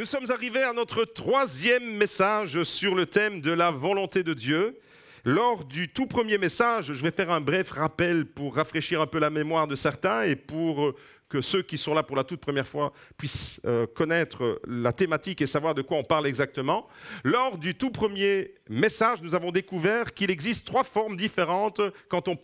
Nous sommes arrivés à notre troisième message sur le thème de la volonté de Dieu. Lors du tout premier message, je vais faire un bref rappel pour rafraîchir un peu la mémoire de certains et pour euh, que ceux qui sont là pour la toute première fois puissent euh, connaître euh, la thématique et savoir de quoi on parle exactement. Lors du tout premier message, nous avons découvert qu'il existe trois formes différentes quand on,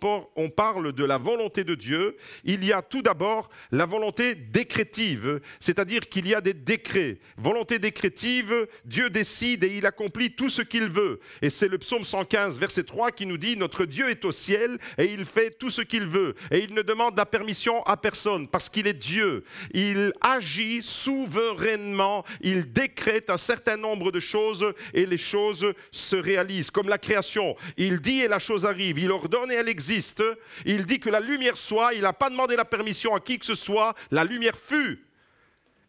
parle de la volonté de Dieu. Il y a tout d'abord la volonté décrétive, c'est-à-dire qu'il y a des décrets. Volonté décrétive, Dieu décide et il accomplit tout ce qu'il veut. Et c'est le psaume 115, verset 3 qui nous dit, Notre Dieu est au ciel et il fait tout ce qu'il veut. Et il ne demande la permission à personne parce qu'il est Dieu. Il agit souverainement, il décrète un certain nombre de choses et les choses se réalise, comme la création. Il dit et la chose arrive. Il ordonne et elle existe. Il dit que la lumière soit. Il n'a pas demandé la permission à qui que ce soit. La lumière fut.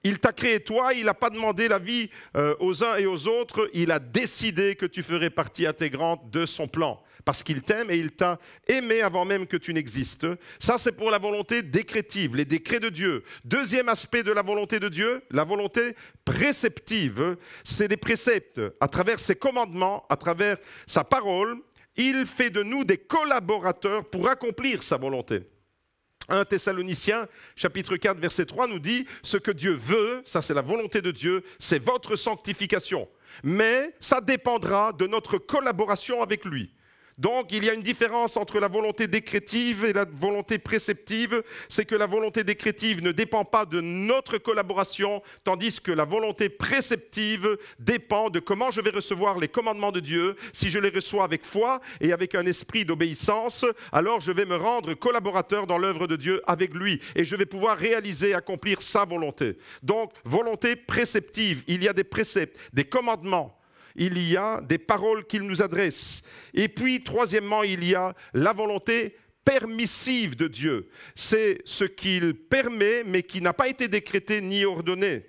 Il t'a créé toi, il n'a pas demandé la vie euh, aux uns et aux autres, il a décidé que tu ferais partie intégrante de son plan parce qu'il t'aime et il t'a aimé avant même que tu n'existes. Ça, c'est pour la volonté décrétive, les décrets de Dieu. Deuxième aspect de la volonté de Dieu, la volonté préceptive, c'est des préceptes. À travers ses commandements, à travers sa parole, il fait de nous des collaborateurs pour accomplir sa volonté. Un Thessaloniciens, chapitre 4, verset 3 nous dit, ce que Dieu veut, ça c'est la volonté de Dieu, c'est votre sanctification. Mais ça dépendra de notre collaboration avec lui. Donc il y a une différence entre la volonté décrétive et la volonté préceptive, c'est que la volonté décrétive ne dépend pas de notre collaboration, tandis que la volonté préceptive dépend de comment je vais recevoir les commandements de Dieu. Si je les reçois avec foi et avec un esprit d'obéissance, alors je vais me rendre collaborateur dans l'œuvre de Dieu avec lui et je vais pouvoir réaliser, accomplir sa volonté. Donc volonté préceptive, il y a des préceptes, des commandements il y a des paroles qu'il nous adresse. Et puis, troisièmement, il y a la volonté permissive de Dieu. C'est ce qu'il permet, mais qui n'a pas été décrété ni ordonné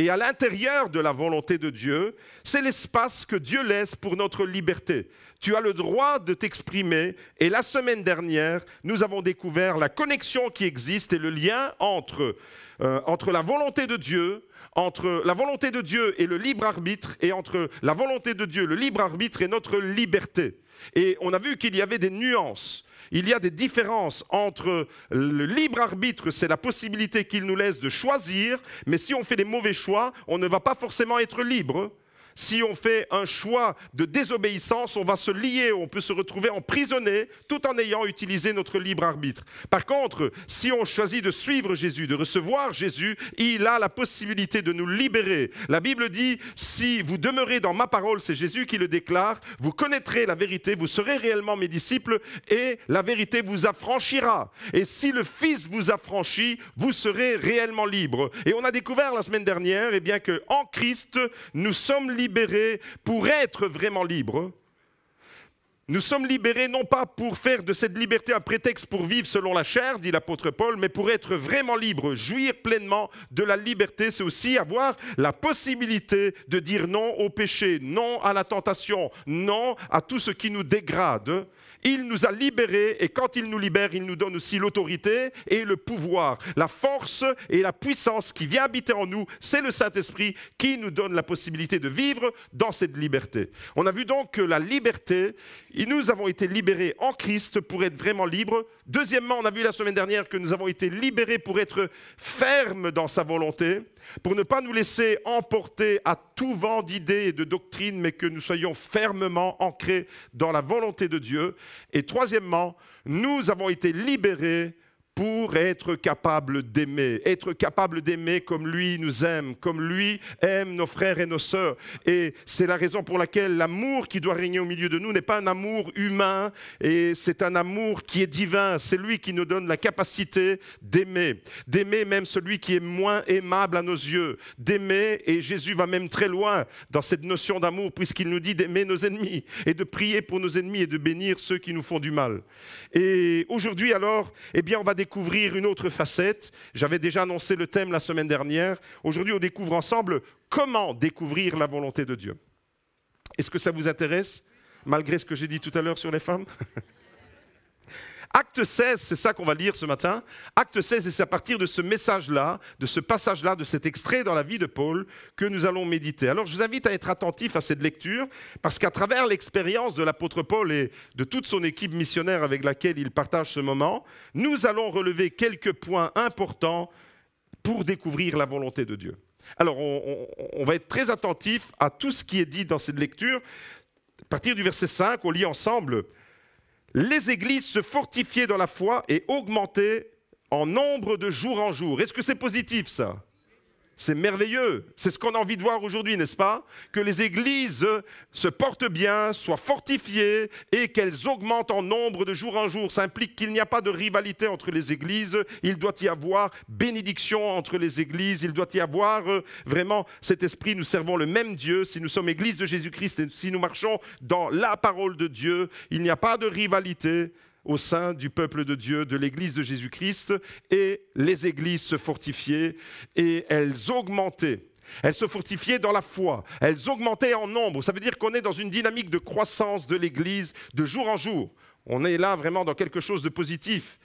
et à l'intérieur de la volonté de Dieu, c'est l'espace que Dieu laisse pour notre liberté. Tu as le droit de t'exprimer et la semaine dernière, nous avons découvert la connexion qui existe et le lien entre, euh, entre la volonté de Dieu, entre la volonté de Dieu et le libre arbitre et entre la volonté de Dieu, le libre arbitre et notre liberté. Et on a vu qu'il y avait des nuances il y a des différences entre le libre arbitre, c'est la possibilité qu'il nous laisse de choisir, mais si on fait des mauvais choix, on ne va pas forcément être libre si on fait un choix de désobéissance, on va se lier, on peut se retrouver emprisonné tout en ayant utilisé notre libre arbitre. Par contre, si on choisit de suivre Jésus, de recevoir Jésus, il a la possibilité de nous libérer. La Bible dit, si vous demeurez dans ma parole, c'est Jésus qui le déclare, vous connaîtrez la vérité, vous serez réellement mes disciples et la vérité vous affranchira. Et si le Fils vous affranchit, vous serez réellement libre. Et on a découvert la semaine dernière, eh bien que en Christ, nous sommes libres libérés pour être vraiment libres. Nous sommes libérés non pas pour faire de cette liberté un prétexte pour vivre selon la chair, dit l'apôtre Paul, mais pour être vraiment libres, jouir pleinement de la liberté. C'est aussi avoir la possibilité de dire non au péché, non à la tentation, non à tout ce qui nous dégrade. Il nous a libérés et quand il nous libère, il nous donne aussi l'autorité et le pouvoir. La force et la puissance qui vient habiter en nous, c'est le Saint-Esprit qui nous donne la possibilité de vivre dans cette liberté. On a vu donc que la liberté, nous avons été libérés en Christ pour être vraiment libres. Deuxièmement, on a vu la semaine dernière que nous avons été libérés pour être fermes dans sa volonté pour ne pas nous laisser emporter à tout vent d'idées et de doctrines, mais que nous soyons fermement ancrés dans la volonté de Dieu. Et troisièmement, nous avons été libérés pour être capable d'aimer, être capable d'aimer comme lui nous aime, comme lui aime nos frères et nos sœurs. Et c'est la raison pour laquelle l'amour qui doit régner au milieu de nous n'est pas un amour humain, et c'est un amour qui est divin. C'est lui qui nous donne la capacité d'aimer, d'aimer même celui qui est moins aimable à nos yeux, d'aimer, et Jésus va même très loin dans cette notion d'amour, puisqu'il nous dit d'aimer nos ennemis, et de prier pour nos ennemis, et de bénir ceux qui nous font du mal. Et aujourd'hui alors, eh bien, on va découvrir découvrir une autre facette. J'avais déjà annoncé le thème la semaine dernière. Aujourd'hui, on découvre ensemble comment découvrir la volonté de Dieu. Est-ce que ça vous intéresse, malgré ce que j'ai dit tout à l'heure sur les femmes Acte 16, c'est ça qu'on va lire ce matin. Acte 16, et c'est à partir de ce message-là, de ce passage-là, de cet extrait dans la vie de Paul, que nous allons méditer. Alors je vous invite à être attentif à cette lecture, parce qu'à travers l'expérience de l'apôtre Paul et de toute son équipe missionnaire avec laquelle il partage ce moment, nous allons relever quelques points importants pour découvrir la volonté de Dieu. Alors on, on va être très attentif à tout ce qui est dit dans cette lecture. À partir du verset 5, on lit ensemble les églises se fortifiaient dans la foi et augmentaient en nombre de jour en jour. Est-ce que c'est positif ça c'est merveilleux. C'est ce qu'on a envie de voir aujourd'hui, n'est-ce pas Que les églises se portent bien, soient fortifiées et qu'elles augmentent en nombre de jour en jour. Ça implique qu'il n'y a pas de rivalité entre les églises. Il doit y avoir bénédiction entre les églises. Il doit y avoir euh, vraiment cet esprit. Nous servons le même Dieu. Si nous sommes église de Jésus-Christ et si nous marchons dans la parole de Dieu, il n'y a pas de rivalité au sein du peuple de Dieu, de l'Église de Jésus-Christ, et les églises se fortifiaient et elles augmentaient. Elles se fortifiaient dans la foi, elles augmentaient en nombre. Ça veut dire qu'on est dans une dynamique de croissance de l'Église de jour en jour. On est là vraiment dans quelque chose de positif.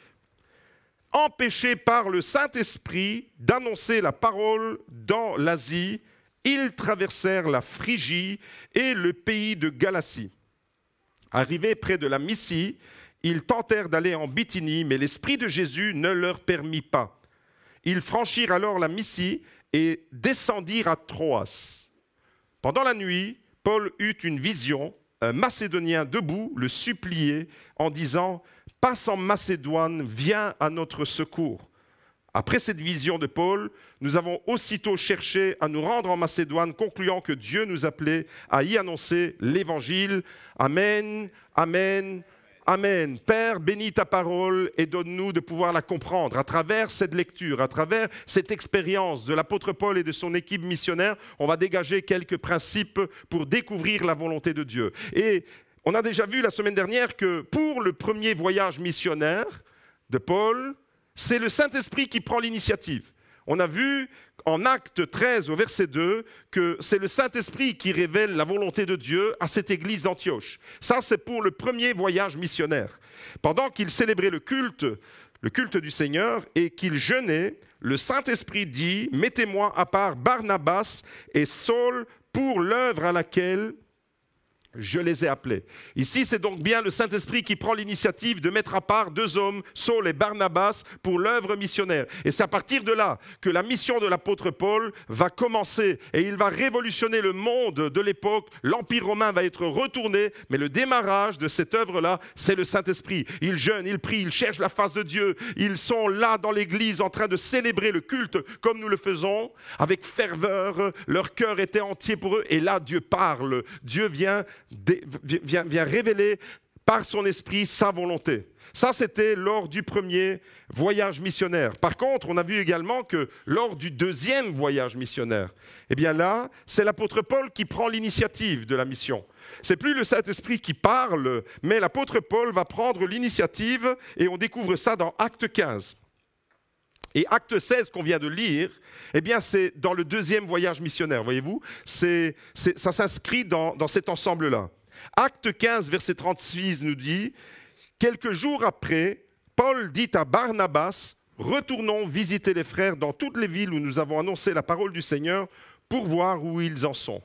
Empêchés par le Saint-Esprit d'annoncer la parole dans l'Asie, ils traversèrent la Phrygie et le pays de Galatie. Arrivés près de la Missie, ils tentèrent d'aller en Bithynie, mais l'Esprit de Jésus ne leur permit pas. Ils franchirent alors la Missie et descendirent à Troas. Pendant la nuit, Paul eut une vision, un Macédonien debout le suppliait en disant Passe en Macédoine, viens à notre secours. Après cette vision de Paul, nous avons aussitôt cherché à nous rendre en Macédoine, concluant que Dieu nous appelait à y annoncer l'Évangile. Amen, Amen, Amen. Père, bénis ta parole et donne-nous de pouvoir la comprendre. À travers cette lecture, à travers cette expérience de l'apôtre Paul et de son équipe missionnaire, on va dégager quelques principes pour découvrir la volonté de Dieu. Et on a déjà vu la semaine dernière que pour le premier voyage missionnaire de Paul, c'est le Saint-Esprit qui prend l'initiative. On a vu en Acte 13 au verset 2 que c'est le Saint-Esprit qui révèle la volonté de Dieu à cette église d'Antioche. Ça, c'est pour le premier voyage missionnaire. Pendant qu'ils célébraient le culte, le culte du Seigneur, et qu'ils jeûnaient, le Saint-Esprit dit, mettez-moi à part Barnabas et Saul pour l'œuvre à laquelle je les ai appelés. Ici, c'est donc bien le Saint-Esprit qui prend l'initiative de mettre à part deux hommes, Saul et Barnabas, pour l'œuvre missionnaire. Et c'est à partir de là que la mission de l'apôtre Paul va commencer et il va révolutionner le monde de l'époque. L'Empire romain va être retourné, mais le démarrage de cette œuvre-là, c'est le Saint-Esprit. Ils jeûnent, ils prient, ils cherchent la face de Dieu. Ils sont là dans l'Église en train de célébrer le culte comme nous le faisons, avec ferveur. Leur cœur était entier pour eux. Et là, Dieu parle. Dieu vient vient, révéler par son esprit sa volonté. Ça, c'était lors du premier voyage missionnaire. Par contre, on a vu également que lors du deuxième voyage missionnaire, eh bien là, c'est l'apôtre Paul qui prend l'initiative de la mission. C'est plus le Saint-Esprit qui parle, mais l'apôtre Paul va prendre l'initiative et on découvre ça dans Acte 15. Et acte 16 qu'on vient de lire, eh bien c'est dans le deuxième voyage missionnaire, voyez-vous, c'est, ça s'inscrit dans, dans cet ensemble-là. Acte 15, verset 36 nous dit, quelques jours après, Paul dit à Barnabas, retournons visiter les frères dans toutes les villes où nous avons annoncé la parole du Seigneur pour voir où ils en sont.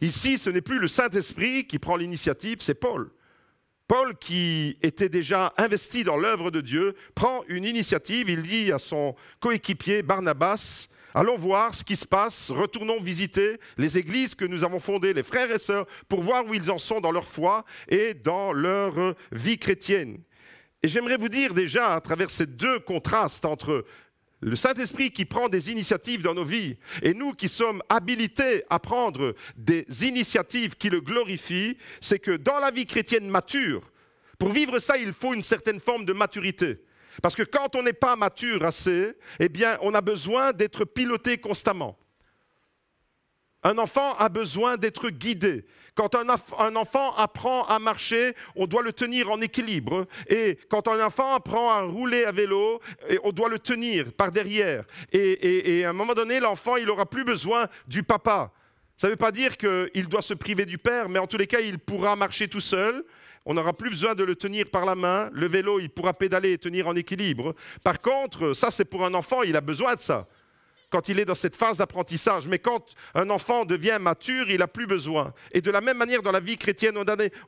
Ici, ce n'est plus le Saint-Esprit qui prend l'initiative, c'est Paul. Paul, qui était déjà investi dans l'œuvre de Dieu, prend une initiative. Il dit à son coéquipier Barnabas, allons voir ce qui se passe, retournons visiter les églises que nous avons fondées, les frères et sœurs, pour voir où ils en sont dans leur foi et dans leur vie chrétienne. Et j'aimerais vous dire déjà, à travers ces deux contrastes entre le Saint-Esprit qui prend des initiatives dans nos vies et nous qui sommes habilités à prendre des initiatives qui le glorifient, c'est que dans la vie chrétienne mature, pour vivre ça, il faut une certaine forme de maturité. Parce que quand on n'est pas mature assez, eh bien, on a besoin d'être piloté constamment. Un enfant a besoin d'être guidé. Quand un, enfant apprend à marcher, on doit le tenir en équilibre. Et quand un enfant apprend à rouler à vélo, on doit le tenir par derrière. Et, et à un moment donné, l'enfant, il n'aura plus besoin du papa. Ça ne veut pas dire qu'il doit se priver du père, mais en tous les cas, il pourra marcher tout seul. On n'aura plus besoin de le tenir par la main. Le vélo, il pourra pédaler et tenir en équilibre. Par contre, ça, c'est pour un enfant, il a besoin de ça quand il est dans cette phase d'apprentissage, mais quand un enfant devient mature, il n'a plus besoin. Et de la même manière, dans la vie chrétienne,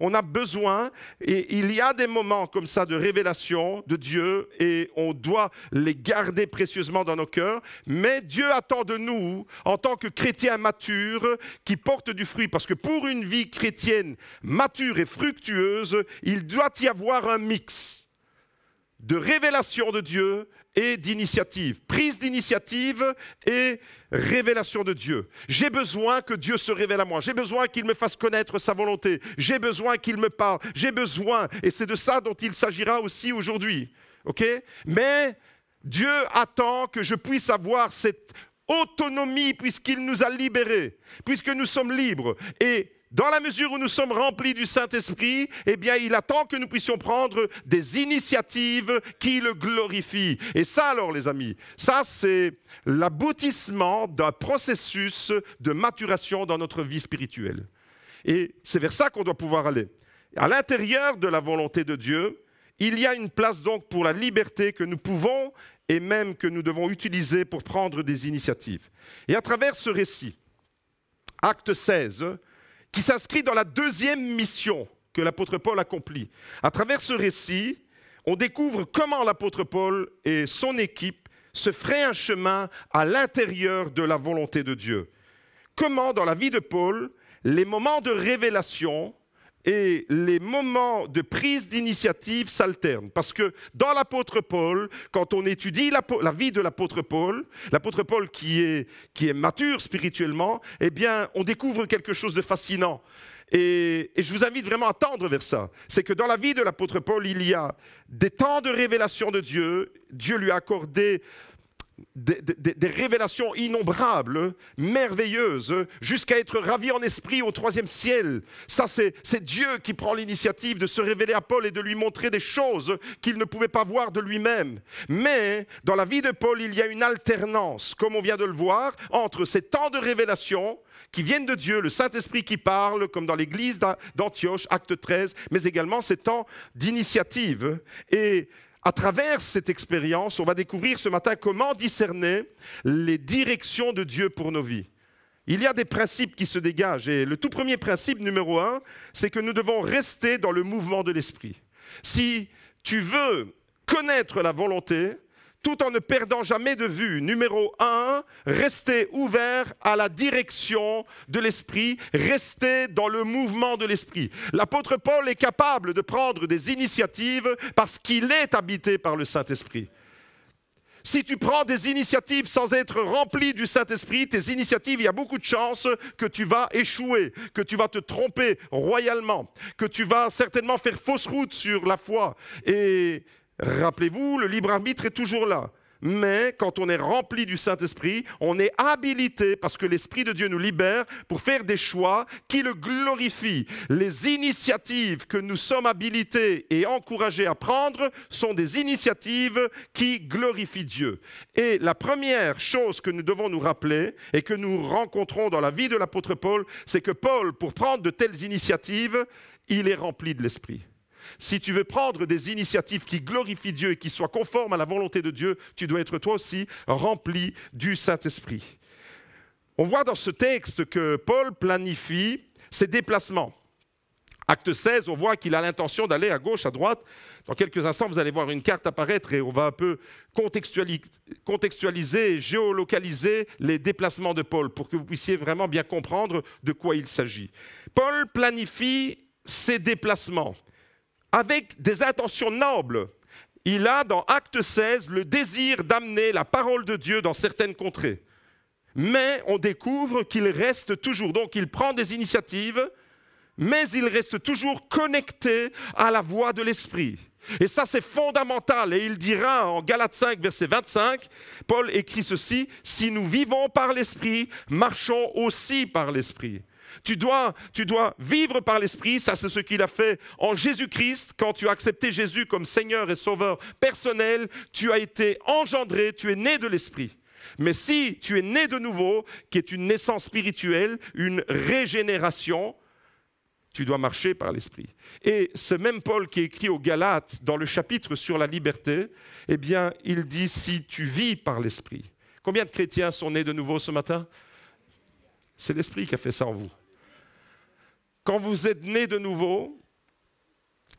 on a, besoin, et il y a des moments comme ça de révélation de Dieu, et on doit les garder précieusement dans nos cœurs, mais Dieu attend de nous, en tant que chrétiens matures, qui porte du fruit, parce que pour une vie chrétienne mature et fructueuse, il doit y avoir un mix de révélation de Dieu et d'initiative, prise d'initiative et révélation de Dieu. J'ai besoin que Dieu se révèle à moi, j'ai besoin qu'il me fasse connaître sa volonté, j'ai besoin qu'il me parle, j'ai besoin, et c'est de ça dont il s'agira aussi aujourd'hui. ok Mais Dieu attend que je puisse avoir cette autonomie puisqu'il nous a libérés, puisque nous sommes libres. Et dans la mesure où nous sommes remplis du Saint-Esprit, eh bien, il attend que nous puissions prendre des initiatives qui le glorifient. Et ça, alors, les amis, ça, c'est l'aboutissement d'un processus de maturation dans notre vie spirituelle. Et c'est vers ça qu'on doit pouvoir aller. À l'intérieur de la volonté de Dieu, il y a une place donc pour la liberté que nous pouvons et même que nous devons utiliser pour prendre des initiatives. Et à travers ce récit, acte 16, qui s'inscrit dans la deuxième mission que l'apôtre Paul accomplit. À travers ce récit, on découvre comment l'apôtre Paul et son équipe se feraient un chemin à l'intérieur de la volonté de Dieu. Comment, dans la vie de Paul, les moments de révélation et les moments de prise d'initiative s'alternent. Parce que dans l'apôtre Paul, quand on étudie la, vie de l'apôtre Paul, l'apôtre Paul qui est, qui est mature spirituellement, eh bien, on découvre quelque chose de fascinant. Et, et je vous invite vraiment à tendre vers ça. C'est que dans la vie de l'apôtre Paul, il y a des temps de révélation de Dieu. Dieu lui a accordé des, révélations innombrables, merveilleuses, jusqu'à être ravi en esprit au troisième ciel. Ça, c'est Dieu qui prend l'initiative de se révéler à Paul et de lui montrer des choses qu'il ne pouvait pas voir de lui-même. Mais dans la vie de Paul, il y a une alternance, comme on vient de le voir, entre ces temps de révélation qui viennent de Dieu, le Saint-Esprit qui parle, comme dans l'église d'Antioche, acte 13, mais également ces temps d'initiative. Et à travers cette expérience, on va découvrir ce matin comment discerner les directions de Dieu pour nos vies. Il y a des principes qui se dégagent. Et le tout premier principe, numéro un, c'est que nous devons rester dans le mouvement de l'esprit. Si tu veux connaître la volonté, tout en ne perdant jamais de vue, numéro un, rester ouvert à la direction de l'esprit, rester dans le mouvement de l'esprit. L'apôtre Paul est capable de prendre des initiatives parce qu'il est habité par le Saint-Esprit. Si tu prends des initiatives sans être rempli du Saint-Esprit, tes initiatives, il y a beaucoup de chances que tu vas échouer, que tu vas te tromper royalement, que tu vas certainement faire fausse route sur la foi. Et Rappelez-vous, le libre arbitre est toujours là. Mais quand on est rempli du Saint-Esprit, on est habilité, parce que l'Esprit de Dieu nous libère, pour faire des choix qui le glorifient. Les initiatives que nous sommes habilités et encouragés à prendre sont des initiatives qui glorifient Dieu. Et la première chose que nous devons nous rappeler et que nous rencontrons dans la vie de l'apôtre Paul, c'est que Paul, pour prendre de telles initiatives, il est rempli de l'Esprit. Si tu veux prendre des initiatives qui glorifient Dieu et qui soient conformes à la volonté de Dieu, tu dois être toi aussi rempli du Saint-Esprit. On voit dans ce texte que Paul planifie ses déplacements. Acte 16, on voit qu'il a l'intention d'aller à gauche, à droite. Dans quelques instants, vous allez voir une carte apparaître et on va un peu contextualiser, géolocaliser les déplacements de Paul pour que vous puissiez vraiment bien comprendre de quoi il s'agit. Paul planifie ses déplacements avec des intentions nobles, il a dans Acte 16 le désir d'amener la parole de Dieu dans certaines contrées. Mais on découvre qu'il reste toujours, donc il prend des initiatives, mais il reste toujours connecté à la voix de l'Esprit. Et ça, c'est fondamental. Et il dira en Galates 5, verset 25, Paul écrit ceci, Si nous vivons par l'Esprit, marchons aussi par l'Esprit. Tu dois, vivre par l'Esprit, ça c'est ce qu'il a fait en Jésus-Christ. Quand tu as accepté Jésus comme Seigneur et Sauveur personnel, tu as été engendré, tu es né de l'Esprit. Mais si tu es né de nouveau, qui est une naissance spirituelle, une régénération, tu dois marcher par l'esprit. Et ce même Paul qui écrit aux Galates dans le chapitre sur la liberté, eh bien, il dit si tu vis par l'esprit. Combien de chrétiens sont nés de nouveau ce matin C'est l'esprit qui a fait ça en vous. Quand vous êtes né de nouveau,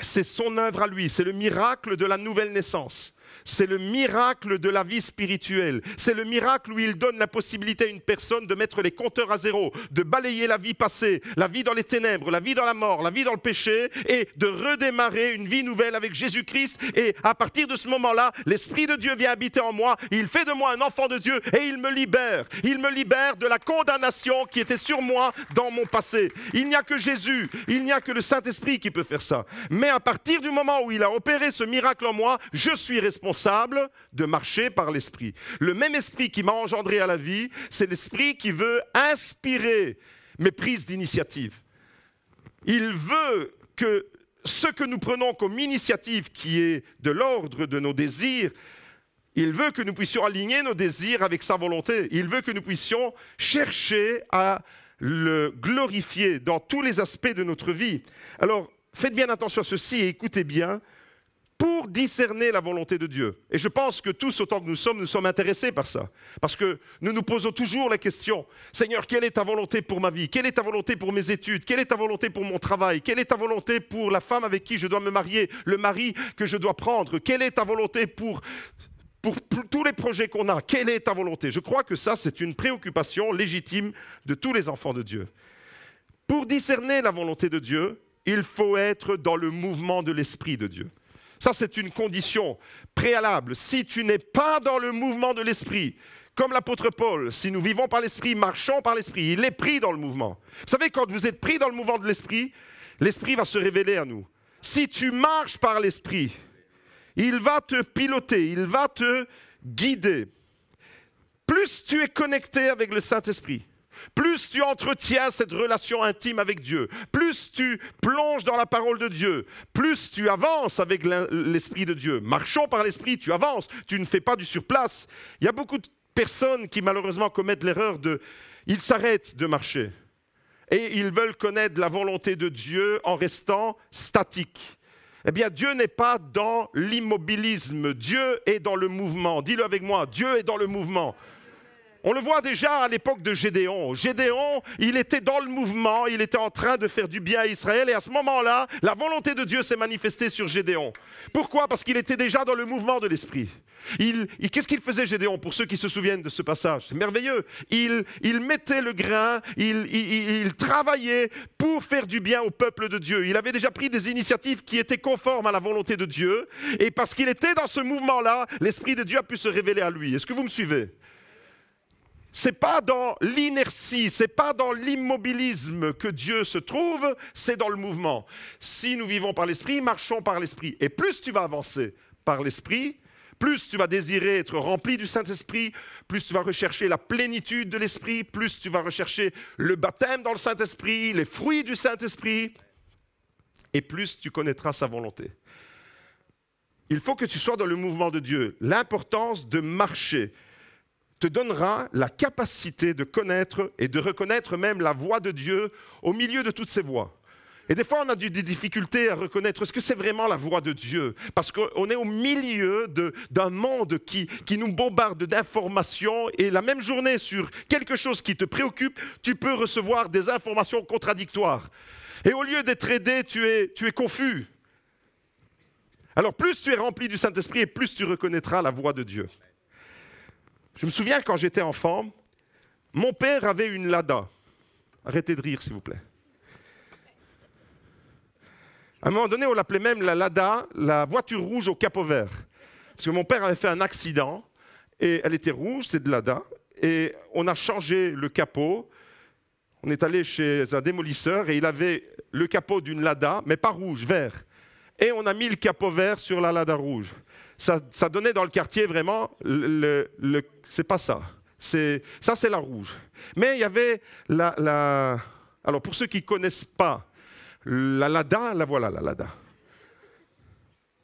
c'est son œuvre à lui, c'est le miracle de la nouvelle naissance. C'est le miracle de la vie spirituelle. C'est le miracle où il donne la possibilité à une personne de mettre les compteurs à zéro, de balayer la vie passée, la vie dans les ténèbres, la vie dans la mort, la vie dans le péché, et de redémarrer une vie nouvelle avec Jésus-Christ. Et à partir de ce moment-là, l'Esprit de Dieu vient habiter en moi, il fait de moi un enfant de Dieu, et il me libère. Il me libère de la condamnation qui était sur moi dans mon passé. Il n'y a que Jésus, il n'y a que le Saint-Esprit qui peut faire ça. Mais à partir du moment où il a opéré ce miracle en moi, je suis responsable responsable de marcher par l'esprit. Le même esprit qui m'a engendré à la vie, c'est l'esprit qui veut inspirer mes prises d'initiative. Il veut que ce que nous prenons comme initiative, qui est de l'ordre de nos désirs, il veut que nous puissions aligner nos désirs avec sa volonté. Il veut que nous puissions chercher à le glorifier dans tous les aspects de notre vie. Alors, faites bien attention à ceci et écoutez bien pour discerner la volonté de Dieu. Et je pense que tous, autant que nous sommes, nous sommes intéressés par ça. Parce que nous nous posons toujours la question, Seigneur, quelle est ta volonté pour ma vie Quelle est ta volonté pour mes études Quelle est ta volonté pour mon travail Quelle est ta volonté pour la femme avec qui je dois me marier Le mari que je dois prendre Quelle est ta volonté pour pour tous les projets qu'on a, quelle est ta volonté Je crois que ça, c'est une préoccupation légitime de tous les enfants de Dieu. Pour discerner la volonté de Dieu, il faut être dans le mouvement de l'Esprit de Dieu. Ça, c'est une condition préalable. Si tu n'es pas dans le mouvement de l'esprit, comme l'apôtre Paul, si nous vivons par l'esprit, marchons par l'esprit, il est pris dans le mouvement. Vous savez, quand vous êtes pris dans le mouvement de l'esprit, l'esprit va se révéler à nous. Si tu marches par l'esprit, il va te piloter, il va te guider. Plus tu es connecté avec le Saint-Esprit, plus tu entretiens cette relation intime avec Dieu, plus tu plonges dans la parole de Dieu, plus tu avances avec l'Esprit de Dieu. Marchons par l'Esprit, tu avances, tu ne fais pas du surplace. Il y a beaucoup de personnes qui malheureusement commettent l'erreur de... Ils s'arrêtent de marcher et ils veulent connaître la volonté de Dieu en restant statiques. Eh bien, Dieu n'est pas dans l'immobilisme, Dieu est dans le mouvement. Dis-le avec moi, Dieu est dans le mouvement on le voit déjà à l'époque de Gédéon. Gédéon, il était dans le mouvement, il était en train de faire du bien à Israël, et à ce moment-là, la volonté de Dieu s'est manifestée sur Gédéon. Pourquoi Parce qu'il était déjà dans le mouvement de l'esprit. Qu'est-ce qu'il faisait Gédéon Pour ceux qui se souviennent de ce passage, c'est merveilleux. il, mettait le grain, il, travaillait pour faire du bien au peuple de Dieu. Il avait déjà pris des initiatives qui étaient conformes à la volonté de Dieu. Et parce qu'il était dans ce mouvement-là, l'Esprit de Dieu a pu se révéler à lui. Est-ce que vous me suivez c'est pas dans l'inertie, c'est pas dans l'immobilisme que Dieu se trouve, c'est dans le mouvement. Si nous vivons par l'esprit, marchons par l'esprit. Et plus tu vas avancer par l'esprit, plus tu vas désirer être rempli du Saint-Esprit, plus tu vas rechercher la plénitude de l'esprit, plus tu vas rechercher le baptême dans le Saint-Esprit, les fruits du Saint-Esprit, et plus tu connaîtras sa volonté. Il faut que tu sois dans le mouvement de Dieu, l'importance de marcher te donnera la capacité de connaître et de reconnaître même la voix de Dieu au milieu de toutes ces voix. Et des fois, on a des difficultés à reconnaître ce que c'est vraiment la voix de Dieu, parce qu'on est au milieu d'un monde qui, nous bombarde d'informations, et la même journée, sur quelque chose qui te préoccupe, tu peux recevoir des informations contradictoires. Et au lieu d'être aidé, tu es, tu es confus. Alors plus tu es rempli du Saint-Esprit, et plus tu reconnaîtras la voix de Dieu. Je me souviens quand j'étais enfant, mon père avait une Lada. Arrêtez de rire, s'il vous plaît. À un moment donné, on l'appelait même la Lada, la voiture rouge au capot vert. Parce que mon père avait fait un accident et elle était rouge, c'est de Lada. Et on a changé le capot. On est allé chez un démolisseur et il avait le capot d'une Lada, mais pas rouge, vert. Et on a mis le capot vert sur la Lada rouge ça, donnait dans le quartier vraiment le. le c'est pas ça. ça, c'est la rouge. Mais il y avait la, la. alors, pour ceux qui ne connaissent pas la Lada, la voilà, la Lada.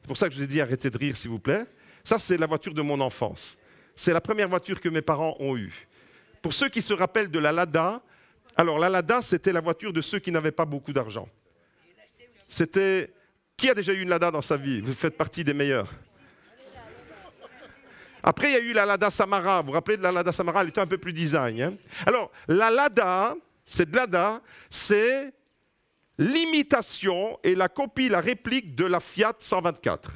C'est pour ça que je vous ai dit arrêtez de rire, s'il vous plaît. Ça, c'est la voiture de mon enfance. C'est la première voiture que mes parents ont eue. Pour ceux qui se rappellent de la Lada, alors la Lada, c'était la voiture de ceux qui n'avaient pas beaucoup d'argent. C'était. Qui a déjà eu une Lada dans sa vie Vous faites partie des meilleurs. Après, il y a eu la Lada Samara. Vous vous rappelez de la Lada Samara Elle était un peu plus design. Hein. Alors, la Lada, c'est Lada, c'est l'imitation et la copie, la réplique de la Fiat 124.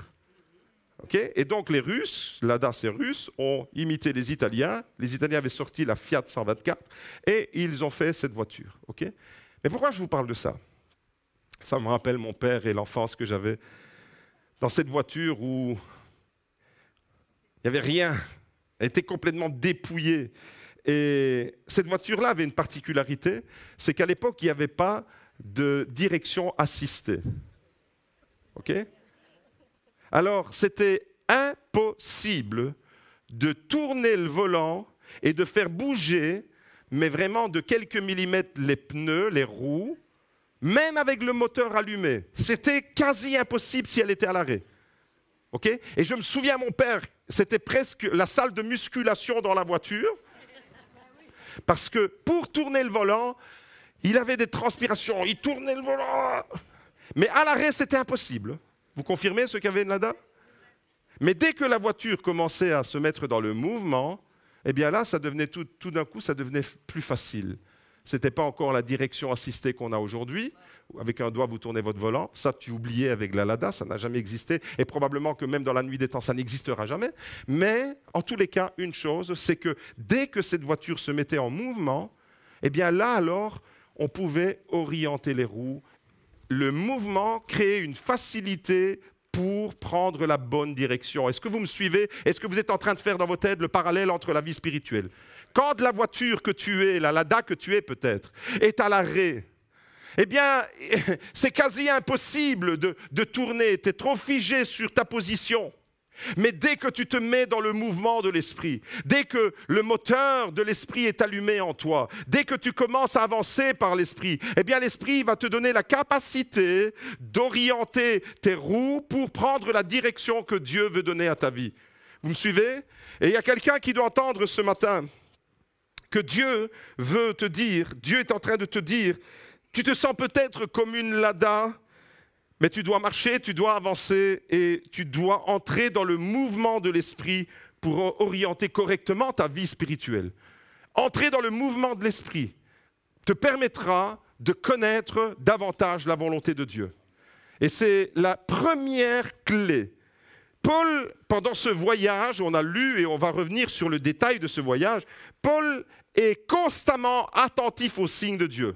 Ok et donc les Russes, Lada c'est russe, ont imité les Italiens. Les Italiens avaient sorti la Fiat 124 et ils ont fait cette voiture. Ok Mais pourquoi je vous parle de ça Ça me rappelle mon père et l'enfance que j'avais dans cette voiture où il n'y avait rien. Elle était complètement dépouillée. Et cette voiture-là avait une particularité, c'est qu'à l'époque, il n'y avait pas de direction assistée. OK Alors, c'était impossible de tourner le volant et de faire bouger, mais vraiment de quelques millimètres, les pneus, les roues, même avec le moteur allumé. C'était quasi impossible si elle était à l'arrêt et je me souviens, mon père, c'était presque la salle de musculation dans la voiture, parce que pour tourner le volant, il avait des transpirations, il tournait le volant, mais à l'arrêt, c'était impossible. Vous confirmez ce qu'avait Nada Mais dès que la voiture commençait à se mettre dans le mouvement, eh bien là, ça devenait tout d'un coup, ça devenait plus facile. Ce n'était pas encore la direction assistée qu'on a aujourd'hui. Avec un doigt, vous tournez votre volant. Ça, tu oubliais avec la LADA, ça n'a jamais existé. Et probablement que même dans la nuit des temps, ça n'existera jamais. Mais en tous les cas, une chose, c'est que dès que cette voiture se mettait en mouvement, eh bien là alors, on pouvait orienter les roues. Le mouvement créait une facilité pour prendre la bonne direction. Est-ce que vous me suivez Est-ce que vous êtes en train de faire dans vos têtes le parallèle entre la vie spirituelle quand la voiture que tu es, la Lada que tu es peut-être, est à l'arrêt, eh bien, c'est quasi impossible de, de tourner, tu es trop figé sur ta position. Mais dès que tu te mets dans le mouvement de l'esprit, dès que le moteur de l'esprit est allumé en toi, dès que tu commences à avancer par l'esprit, eh bien l'esprit va te donner la capacité d'orienter tes roues pour prendre la direction que Dieu veut donner à ta vie. Vous me suivez Et il y a quelqu'un qui doit entendre ce matin que Dieu veut te dire, Dieu est en train de te dire, tu te sens peut-être comme une lada, mais tu dois marcher, tu dois avancer et tu dois entrer dans le mouvement de l'esprit pour orienter correctement ta vie spirituelle. Entrer dans le mouvement de l'esprit te permettra de connaître davantage la volonté de Dieu. Et c'est la première clé. Paul, pendant ce voyage, on a lu et on va revenir sur le détail de ce voyage, Paul est constamment attentif aux signes de Dieu.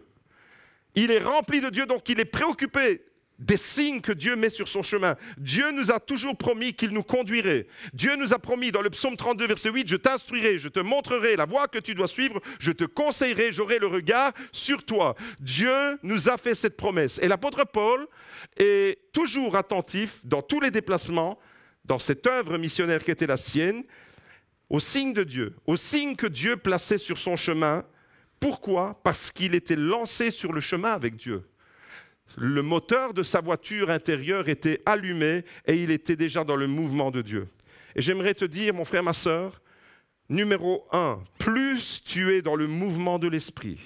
Il est rempli de Dieu, donc il est préoccupé des signes que Dieu met sur son chemin. Dieu nous a toujours promis qu'il nous conduirait. Dieu nous a promis dans le psaume 32, verset 8, je t'instruirai, je te montrerai la voie que tu dois suivre, je te conseillerai, j'aurai le regard sur toi. Dieu nous a fait cette promesse. Et l'apôtre Paul est toujours attentif dans tous les déplacements, dans cette œuvre missionnaire qui était la sienne, au signe de Dieu, au signe que Dieu plaçait sur son chemin. Pourquoi Parce qu'il était lancé sur le chemin avec Dieu. Le moteur de sa voiture intérieure était allumé et il était déjà dans le mouvement de Dieu. Et j'aimerais te dire, mon frère, ma sœur, numéro un, plus tu es dans le mouvement de l'esprit,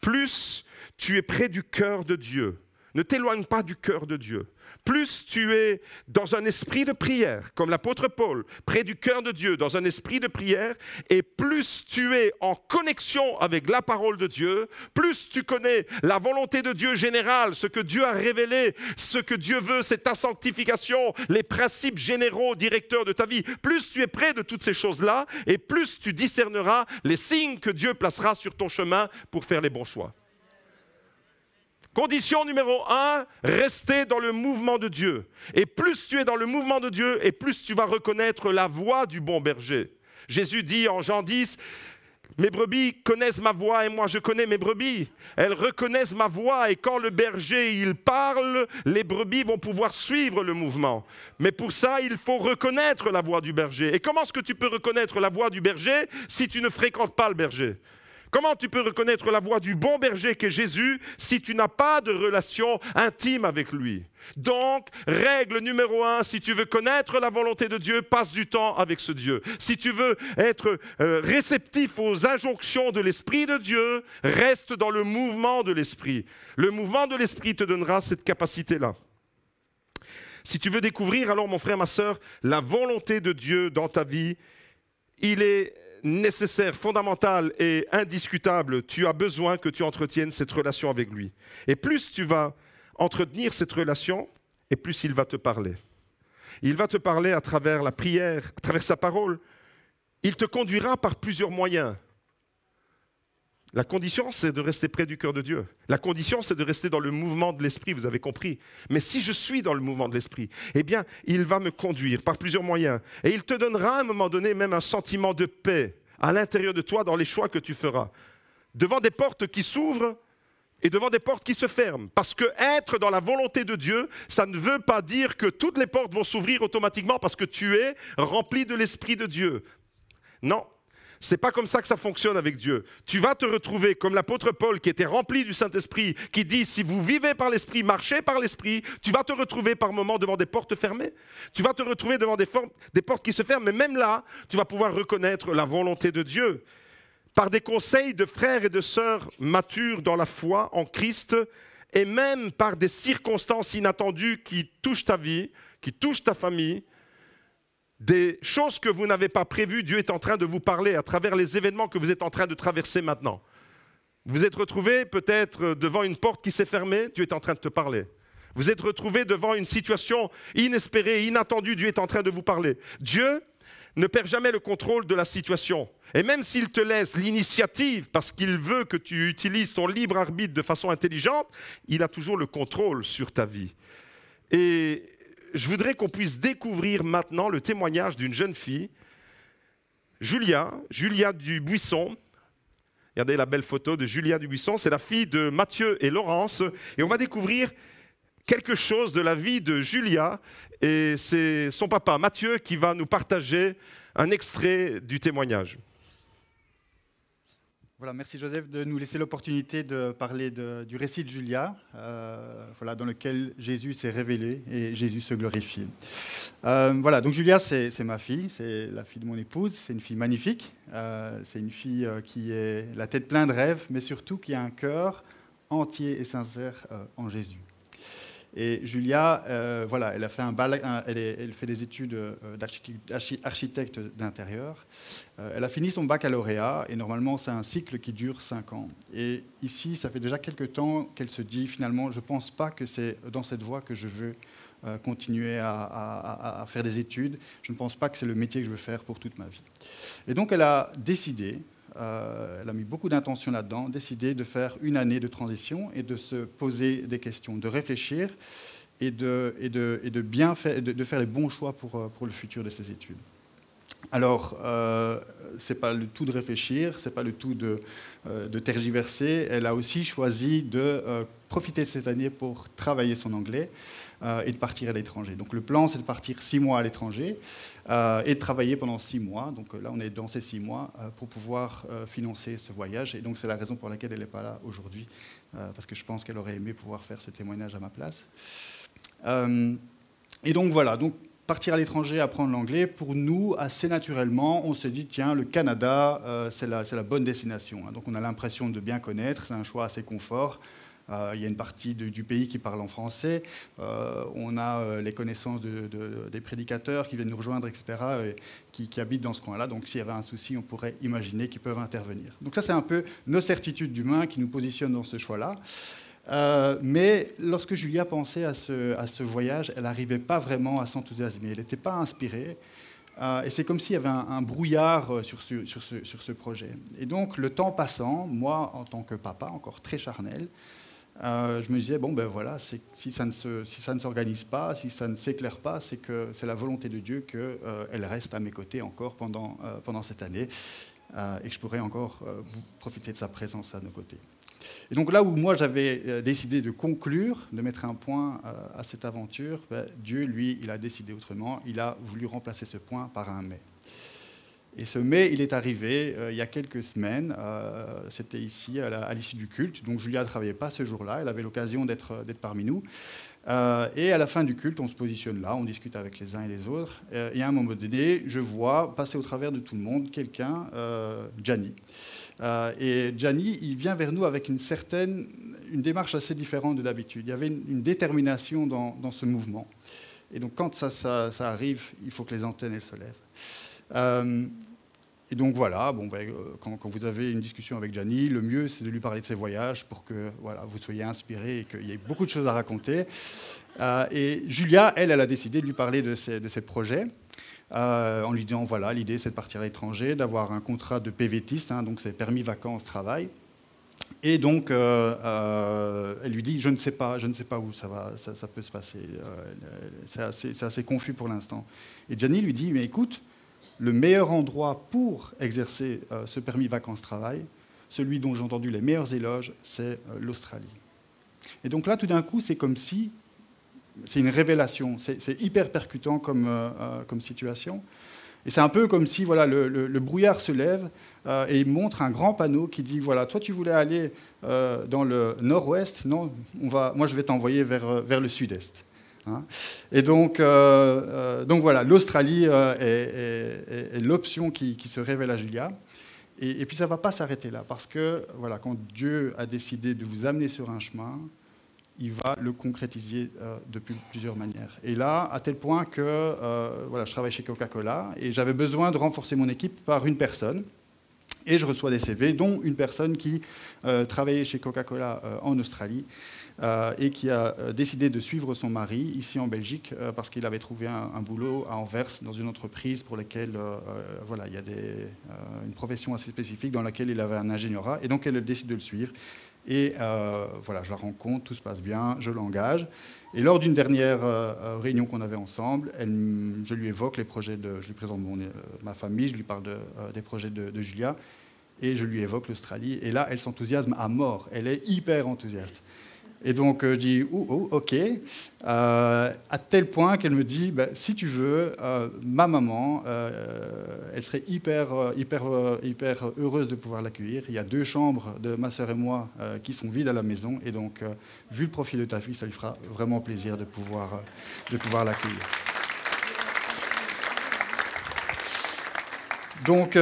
plus tu es près du cœur de Dieu, ne t'éloigne pas du cœur de Dieu. Plus tu es dans un esprit de prière, comme l'apôtre Paul, près du cœur de Dieu, dans un esprit de prière, et plus tu es en connexion avec la parole de Dieu, plus tu connais la volonté de Dieu générale, ce que Dieu a révélé, ce que Dieu veut, c'est ta sanctification, les principes généraux, directeurs de ta vie, plus tu es près de toutes ces choses-là, et plus tu discerneras les signes que Dieu placera sur ton chemin pour faire les bons choix. Condition numéro un, rester dans le mouvement de Dieu. Et plus tu es dans le mouvement de Dieu, et plus tu vas reconnaître la voix du bon berger. Jésus dit en Jean 10, mes brebis connaissent ma voix et moi je connais mes brebis. Elles reconnaissent ma voix et quand le berger il parle, les brebis vont pouvoir suivre le mouvement. Mais pour ça, il faut reconnaître la voix du berger. Et comment est-ce que tu peux reconnaître la voix du berger si tu ne fréquentes pas le berger Comment tu peux reconnaître la voix du bon berger qu'est Jésus si tu n'as pas de relation intime avec lui Donc, règle numéro un, si tu veux connaître la volonté de Dieu, passe du temps avec ce Dieu. Si tu veux être euh, réceptif aux injonctions de l'Esprit de Dieu, reste dans le mouvement de l'Esprit. Le mouvement de l'Esprit te donnera cette capacité-là. Si tu veux découvrir alors, mon frère, ma sœur, la volonté de Dieu dans ta vie, il est nécessaire, fondamental et indiscutable. Tu as besoin que tu entretiennes cette relation avec lui. Et plus tu vas entretenir cette relation, et plus il va te parler. Il va te parler à travers la prière, à travers sa parole. Il te conduira par plusieurs moyens. La condition, c'est de rester près du cœur de Dieu. La condition, c'est de rester dans le mouvement de l'esprit, vous avez compris. Mais si je suis dans le mouvement de l'esprit, eh bien, il va me conduire par plusieurs moyens. Et il te donnera à un moment donné même un sentiment de paix à l'intérieur de toi dans les choix que tu feras. Devant des portes qui s'ouvrent et devant des portes qui se ferment. Parce que être dans la volonté de Dieu, ça ne veut pas dire que toutes les portes vont s'ouvrir automatiquement parce que tu es rempli de l'esprit de Dieu. Non, c'est pas comme ça que ça fonctionne avec Dieu. Tu vas te retrouver comme l'apôtre Paul qui était rempli du Saint-Esprit, qui dit si vous vivez par l'Esprit, marchez par l'Esprit, tu vas te retrouver par moments devant des portes fermées. Tu vas te retrouver devant des, des portes qui se ferment, mais même là, tu vas pouvoir reconnaître la volonté de Dieu. Par des conseils de frères et de sœurs matures dans la foi en Christ, et même par des circonstances inattendues qui touchent ta vie, qui touchent ta famille, des choses que vous n'avez pas prévues, Dieu est en train de vous parler à travers les événements que vous êtes en train de traverser maintenant. Vous êtes retrouvé peut-être devant une porte qui s'est fermée, Dieu est en train de te parler. Vous êtes retrouvé devant une situation inespérée, inattendue, Dieu est en train de vous parler. Dieu ne perd jamais le contrôle de la situation. Et même s'il te laisse l'initiative parce qu'il veut que tu utilises ton libre arbitre de façon intelligente, il a toujours le contrôle sur ta vie. Et je voudrais qu'on puisse découvrir maintenant le témoignage d'une jeune fille, Julia, Julia Dubuisson. Regardez la belle photo de Julia Dubuisson, c'est la fille de Mathieu et Laurence. Et on va découvrir quelque chose de la vie de Julia. Et c'est son papa, Mathieu, qui va nous partager un extrait du témoignage. Voilà, merci Joseph de nous laisser l'opportunité de parler du récit de Julia, euh, voilà, dans lequel Jésus s'est révélé et Jésus se glorifie. Euh, voilà, donc Julia, c'est ma fille, c'est la fille de mon épouse, c'est une fille magnifique, euh, c'est une fille qui est la tête pleine de rêves, mais surtout qui a un cœur entier et sincère en Jésus. Et Julia, euh, voilà, elle a fait elle, fait des études euh, d'architecte d'intérieur. Euh, elle a fini son baccalauréat et normalement c'est un cycle qui dure 5 ans. Et ici, ça fait déjà quelques temps qu'elle se dit finalement, je ne pense pas que c'est dans cette voie que je veux continuer à, faire des études. Je ne pense pas que c'est le métier que je veux faire pour toute ma vie. Et donc elle a décidé euh, elle a mis beaucoup d'intention là-dedans, décidé de faire une année de transition et de se poser des questions, de réfléchir et de, bien faire, faire les bons choix euh, pour le futur de ses études. Alors, euh, ce n'est pas le tout de réfléchir, ce n'est pas le tout euh, de, tergiverser. Elle a aussi choisi de euh, profiter de cette année pour travailler son anglais euh, et de partir à l'étranger. Donc, le plan, c'est de partir six mois à l'étranger et de travailler pendant six mois. Donc, là, on est dans ces six mois pour pouvoir financer ce voyage. Et donc, c'est la raison pour laquelle elle n'est pas là aujourd'hui, parce que je pense qu'elle aurait aimé pouvoir faire ce témoignage à ma place. et donc, voilà. Donc, partir à l'étranger, apprendre l'anglais, pour nous, assez naturellement, on se dit, tiens, le Canada, euh, c'est la, la, bonne destination. Hein. Donc on a l'impression de bien connaître, c'est un choix assez confort. Euh, il y a une partie du pays qui parle en français. Euh, on a les connaissances de, des prédicateurs qui viennent nous rejoindre, etc., et qui, qui, habitent dans ce coin-là. Donc s'il y avait un souci, on pourrait imaginer qu'ils peuvent intervenir. Donc ça, c'est un peu nos certitudes d'humains qui nous positionnent dans ce choix-là. Euh, mais lorsque Julia pensait à ce, voyage, elle n'arrivait pas vraiment à s'enthousiasmer, elle n'était pas inspirée. Euh, et c'est comme s'il y avait un, brouillard euh, sur ce, projet. Et donc, le temps passant, moi, en tant que papa, encore très charnel, je me disais, bon, ben voilà, si ça, ne s'organise pas, si ça ne s'éclaire pas, c'est que c'est la volonté de Dieu qu'elle reste à mes côtés encore pendant, pendant cette année et que je pourrais encore profiter de sa présence à nos côtés. Et donc là où moi j'avais euh, décidé de conclure, de mettre un point euh, à cette aventure, ben, Dieu, lui, il a décidé autrement. Il a voulu remplacer ce point par un mai. Et ce mai, il est arrivé euh, il y a quelques semaines. C'était ici à l'issue du culte. Donc Julia ne travaillait pas ce jour-là. Elle avait l'occasion d'être parmi nous. et à la fin du culte, on se positionne là, on discute avec les uns et les autres. et à un moment donné, je vois passer au travers de tout le monde quelqu'un, Gianni. Euh, et Gianni, il vient vers nous avec une certaine, une démarche assez différente de d'habitude. Il y avait une, détermination dans, ce mouvement. Et donc quand ça, ça, arrive, il faut que les antennes, elles se lèvent. Euh, et donc voilà, bon, ben, euh, quand, vous avez une discussion avec Gianni, le mieux c'est de lui parler de ses voyages pour que voilà, vous soyez inspiré et qu'il y ait beaucoup de choses à raconter. et Julia, elle, elle a décidé de lui parler de ses, de ses projets. Euh, en lui disant voilà, l'idée c'est de partir à l'étranger, d'avoir un contrat de PVTiste, hein, donc c'est permis vacances travail. Et donc, euh, euh, elle lui dit, je ne sais pas, je ne sais pas où ça va, ça, peut se passer. c'est assez, assez, confus pour l'instant. Et Gianni lui dit, mais écoute, le meilleur endroit pour exercer ce permis vacances-travail, celui dont j'ai entendu les meilleurs éloges, c'est l'Australie. Et donc là, tout d'un coup, c'est comme si c'est une révélation. C'est hyper percutant euh, euh, comme, situation. Et c'est un peu comme si voilà, le, brouillard se lève euh, et il montre un grand panneau qui dit voilà, toi tu voulais aller dans le nord-ouest, non, on va, moi je vais t'envoyer vers, vers le sud-est. Hein. et donc, donc voilà, l'Australie est, l'option qui, qui, se révèle à Julia. Et, puis ça ne va pas s'arrêter là, parce que voilà, quand Dieu a décidé de vous amener sur un chemin, il va le concrétiser euh, de plusieurs manières. Et là, à tel point que euh, voilà, je travaille chez Coca-Cola et j'avais besoin de renforcer mon équipe par une personne. Et je reçois des CV, dont une personne qui euh, travaillait chez Coca-Cola euh, en Australie et qui a décidé de suivre son mari ici en Belgique parce qu'il avait trouvé un, boulot à Anvers dans une entreprise pour laquelle voilà, il y a une profession assez spécifique dans laquelle il avait un ingénieurat, Et donc elle décide de le suivre. Et euh, voilà, je la rencontre, tout se passe bien, je l'engage. Et lors d'une dernière euh, euh, réunion qu'on avait ensemble, je lui évoque les projets de, je lui présente mon, ma famille, je lui parle des projets de, de, Julia, et je lui évoque l'Australie. Et là, elle s'enthousiasme à mort. Elle est hyper enthousiaste. Et donc, euh, je dis, oh, ok, euh, à tel point qu'elle me dit, bah, si tu veux, euh, ma maman, elle serait hyper, hyper, hyper heureuse de pouvoir l'accueillir. Il y a deux chambres de ma sœur et moi qui sont vides à la maison. Et donc, vu le profil de ta fille, ça lui fera vraiment plaisir de pouvoir, de pouvoir l'accueillir. Donc,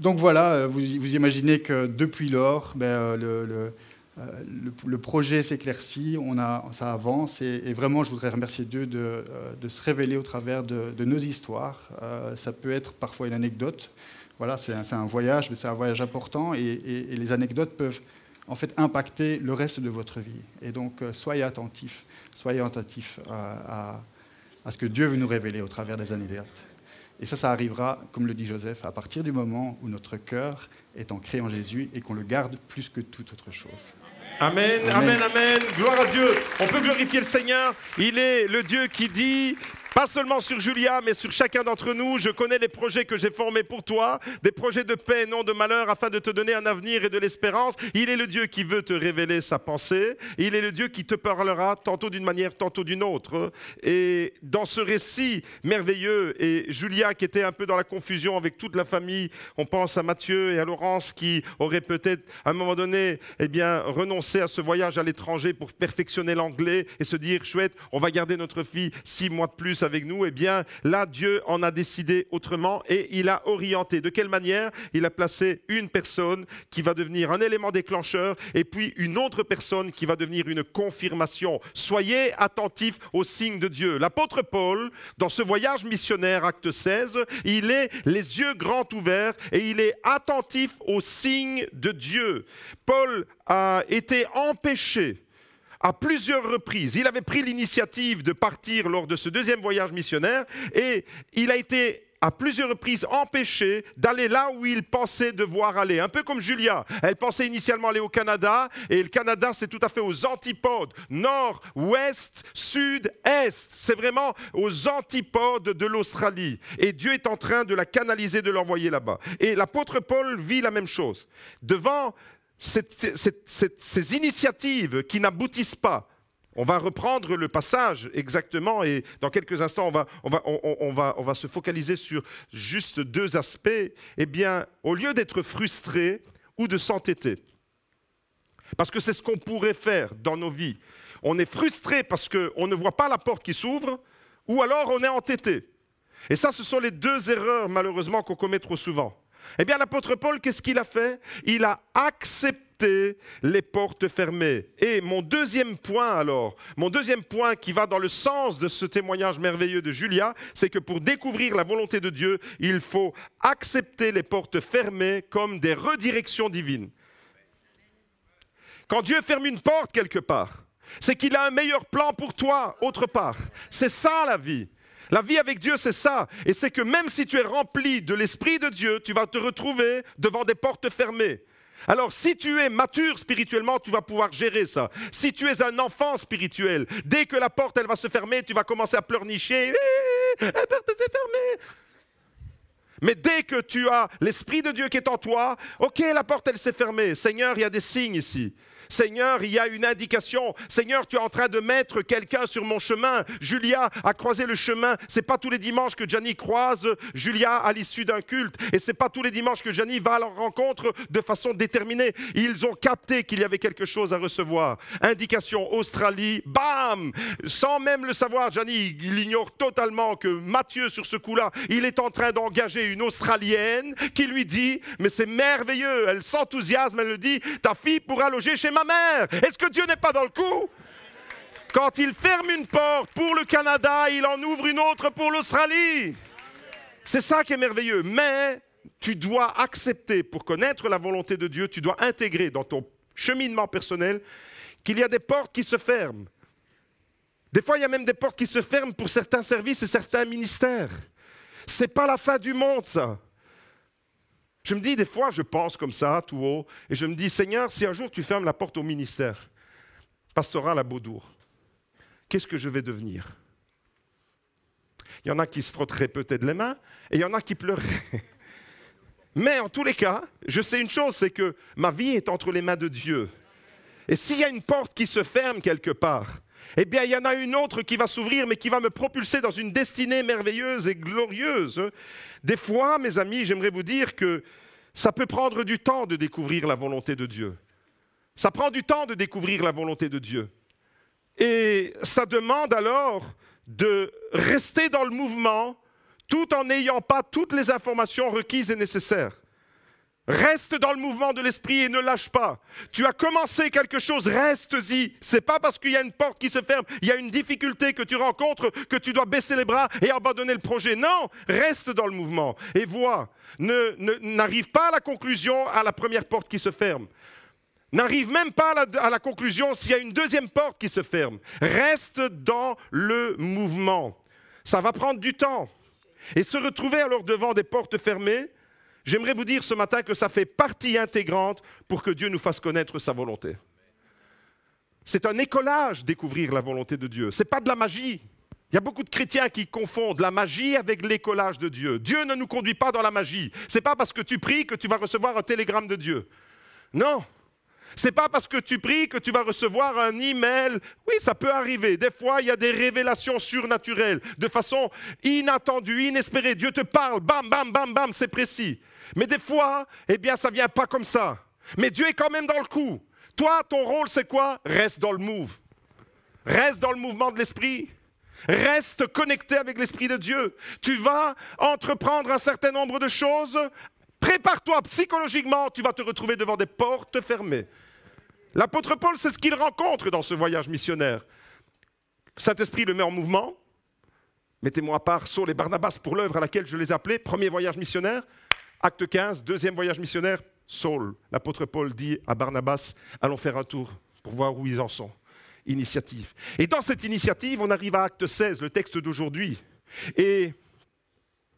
donc voilà, vous, vous, imaginez que depuis lors, ben, le euh, le, projet s'éclaircit, on a, ça avance, et, vraiment, je voudrais remercier Dieu de, euh, de se révéler au travers de, nos histoires. Euh, ça peut être parfois une anecdote, voilà, c'est un, un, voyage, mais c'est un voyage important, et, et, les anecdotes peuvent en fait impacter le reste de votre vie. Et donc, soyez attentifs, soyez attentifs à, à, ce que Dieu veut nous révéler au travers des années Et ça, ça arrivera, comme le dit Joseph, à partir du moment où notre cœur est ancré en Jésus et qu'on le garde plus que toute autre chose. Amen, amen, amen, Gloire à Dieu. On peut glorifier le Seigneur. Il est le Dieu qui dit, pas seulement sur Julia, mais sur chacun d'entre nous, je connais les projets que j'ai formés pour toi, des projets de paix non de malheur, afin de te donner un avenir et de l'espérance. Il est le Dieu qui veut te révéler sa pensée. Il est le Dieu qui te parlera tantôt d'une manière, tantôt d'une autre. Et dans ce récit merveilleux, et Julia qui était un peu dans la confusion avec toute la famille, on pense à Mathieu et à Laurent, qui aurait peut-être à un moment donné eh bien, renoncé à ce voyage à l'étranger pour perfectionner l'anglais et se dire chouette, on va garder notre fille six mois de plus avec nous, et eh bien là Dieu en a décidé autrement et il a orienté. De quelle manière Il a placé une personne qui va devenir un élément déclencheur et puis une autre personne qui va devenir une confirmation. Soyez attentifs aux signes de Dieu. L'apôtre Paul, dans ce voyage missionnaire, acte 16, il est les yeux grands ouverts et il est attentif au signe de Dieu. Paul a été empêché à plusieurs reprises. Il avait pris l'initiative de partir lors de ce deuxième voyage missionnaire et il a été à plusieurs reprises empêché d'aller là où il pensait devoir aller. Un peu comme Julia. Elle pensait initialement aller au Canada, et le Canada, c'est tout à fait aux antipodes. Nord, ouest, sud, est. C'est vraiment aux antipodes de l'Australie. Et Dieu est en train de la canaliser, de l'envoyer là-bas. Et l'apôtre Paul vit la même chose. Devant ces initiatives qui n'aboutissent pas, on va reprendre le passage exactement et dans quelques instants, on va, on va, on, va, on va se focaliser sur juste deux aspects. Eh bien, au lieu d'être frustré ou de s'entêter, parce que c'est ce qu'on pourrait faire dans nos vies, on est frustré parce qu'on ne voit pas la porte qui s'ouvre ou alors on est entêté. Et ça, ce sont les deux erreurs malheureusement qu'on commet trop souvent. Eh bien, l'apôtre Paul, qu'est-ce qu'il a fait Il a accepté les portes fermées. Et mon deuxième point alors, mon deuxième point qui va dans le sens de ce témoignage merveilleux de Julia, c'est que pour découvrir la volonté de Dieu, il faut accepter les portes fermées comme des redirections divines. Quand Dieu ferme une porte quelque part, c'est qu'il a un meilleur plan pour toi autre part. C'est ça la vie. La vie avec Dieu, c'est ça. Et c'est que même si tu es rempli de l'Esprit de Dieu, tu vas te retrouver devant des portes fermées. Alors si tu es mature spirituellement, tu vas pouvoir gérer ça. Si tu es un enfant spirituel, dès que la porte elle va se fermer, tu vas commencer à pleurnicher. Eh, la porte s'est fermée. Mais dès que tu as l'Esprit de Dieu qui est en toi, ok, la porte elle s'est fermée. Seigneur, il y a des signes ici. Seigneur, il y a une indication. Seigneur, tu es en train de mettre quelqu'un sur mon chemin. Julia a croisé le chemin. C'est pas tous les dimanches que Gianni croise Julia à l'issue d'un culte. Et c'est pas tous les dimanches que Gianni va à leur rencontre de façon déterminée. Ils ont capté qu'il y avait quelque chose à recevoir. Indication Australie, bam Sans même le savoir, Gianni, il ignore totalement que Mathieu, sur ce coup-là, il est en train d'engager une Australienne qui lui dit, mais c'est merveilleux, elle s'enthousiasme, elle le dit, ta fille pourra loger chez ma mère. Est-ce que Dieu n'est pas dans le coup Quand il ferme une porte pour le Canada, il en ouvre une autre pour l'Australie. C'est ça qui est merveilleux. Mais tu dois accepter, pour connaître la volonté de Dieu, tu dois intégrer dans ton cheminement personnel qu'il y a des portes qui se ferment. Des fois, il y a même des portes qui se ferment pour certains services et certains ministères. C'est pas la fin du monde, ça. Je me dis, des fois, je pense comme ça, tout haut, et je me dis, Seigneur, si un jour tu fermes la porte au ministère, pastoral à Beaudour, qu'est-ce que je vais devenir Il y en a qui se frotteraient peut-être les mains, et il y en a qui pleureraient. Mais en tous les cas, je sais une chose, c'est que ma vie est entre les mains de Dieu. Et s'il y a une porte qui se ferme quelque part, eh bien, il y en a une autre qui va s'ouvrir, mais qui va me propulser dans une destinée merveilleuse et glorieuse. Des fois, mes amis, j'aimerais vous dire que ça peut prendre du temps de découvrir la volonté de Dieu. Ça prend du temps de découvrir la volonté de Dieu. Et ça demande alors de rester dans le mouvement tout en n'ayant pas toutes les informations requises et nécessaires. Reste dans le mouvement de l'esprit et ne lâche pas. Tu as commencé quelque chose, reste-y. C'est pas parce qu'il y a une porte qui se ferme, il y a une difficulté que tu rencontres que tu dois baisser les bras et abandonner le projet. Non, reste dans le mouvement et vois. n'arrive pas à la conclusion à la première porte qui se ferme. N'arrive même pas à la conclusion s'il y a une deuxième porte qui se ferme. Reste dans le mouvement. Ça va prendre du temps. Et se retrouver alors devant des portes fermées, J'aimerais vous dire ce matin que ça fait partie intégrante pour que Dieu nous fasse connaître sa volonté. C'est un écolage découvrir la volonté de Dieu. Ce n'est pas de la magie. Il y a beaucoup de chrétiens qui confondent la magie avec l'écolage de Dieu. Dieu ne nous conduit pas dans la magie. Ce n'est pas parce que tu pries que tu vas recevoir un télégramme de Dieu. Non, c'est pas parce que tu pries que tu vas recevoir un email. Oui, ça peut arriver. Des fois, il y a des révélations surnaturelles, de façon inattendue, inespérée. Dieu te parle, bam, bam, bam, bam, c'est précis. Mais des fois, eh bien, ça ne vient pas comme ça. Mais Dieu est quand même dans le coup. Toi, ton rôle, c'est quoi Reste dans le move. Reste dans le mouvement de l'esprit. Reste connecté avec l'Esprit de Dieu. Tu vas entreprendre un certain nombre de choses. Prépare-toi psychologiquement, tu vas te retrouver devant des portes fermées. L'apôtre Paul, c'est ce qu'il rencontre dans ce voyage missionnaire. Saint-Esprit le met en mouvement. Mettez-moi à part Saul les Barnabas pour l'œuvre à laquelle je les appelais, premier voyage missionnaire. Acte 15, deuxième voyage missionnaire, Saul. L'apôtre Paul dit à Barnabas, allons faire un tour pour voir où ils en sont. Initiative. Et dans cette initiative, on arrive à Acte 16, le texte d'aujourd'hui. Et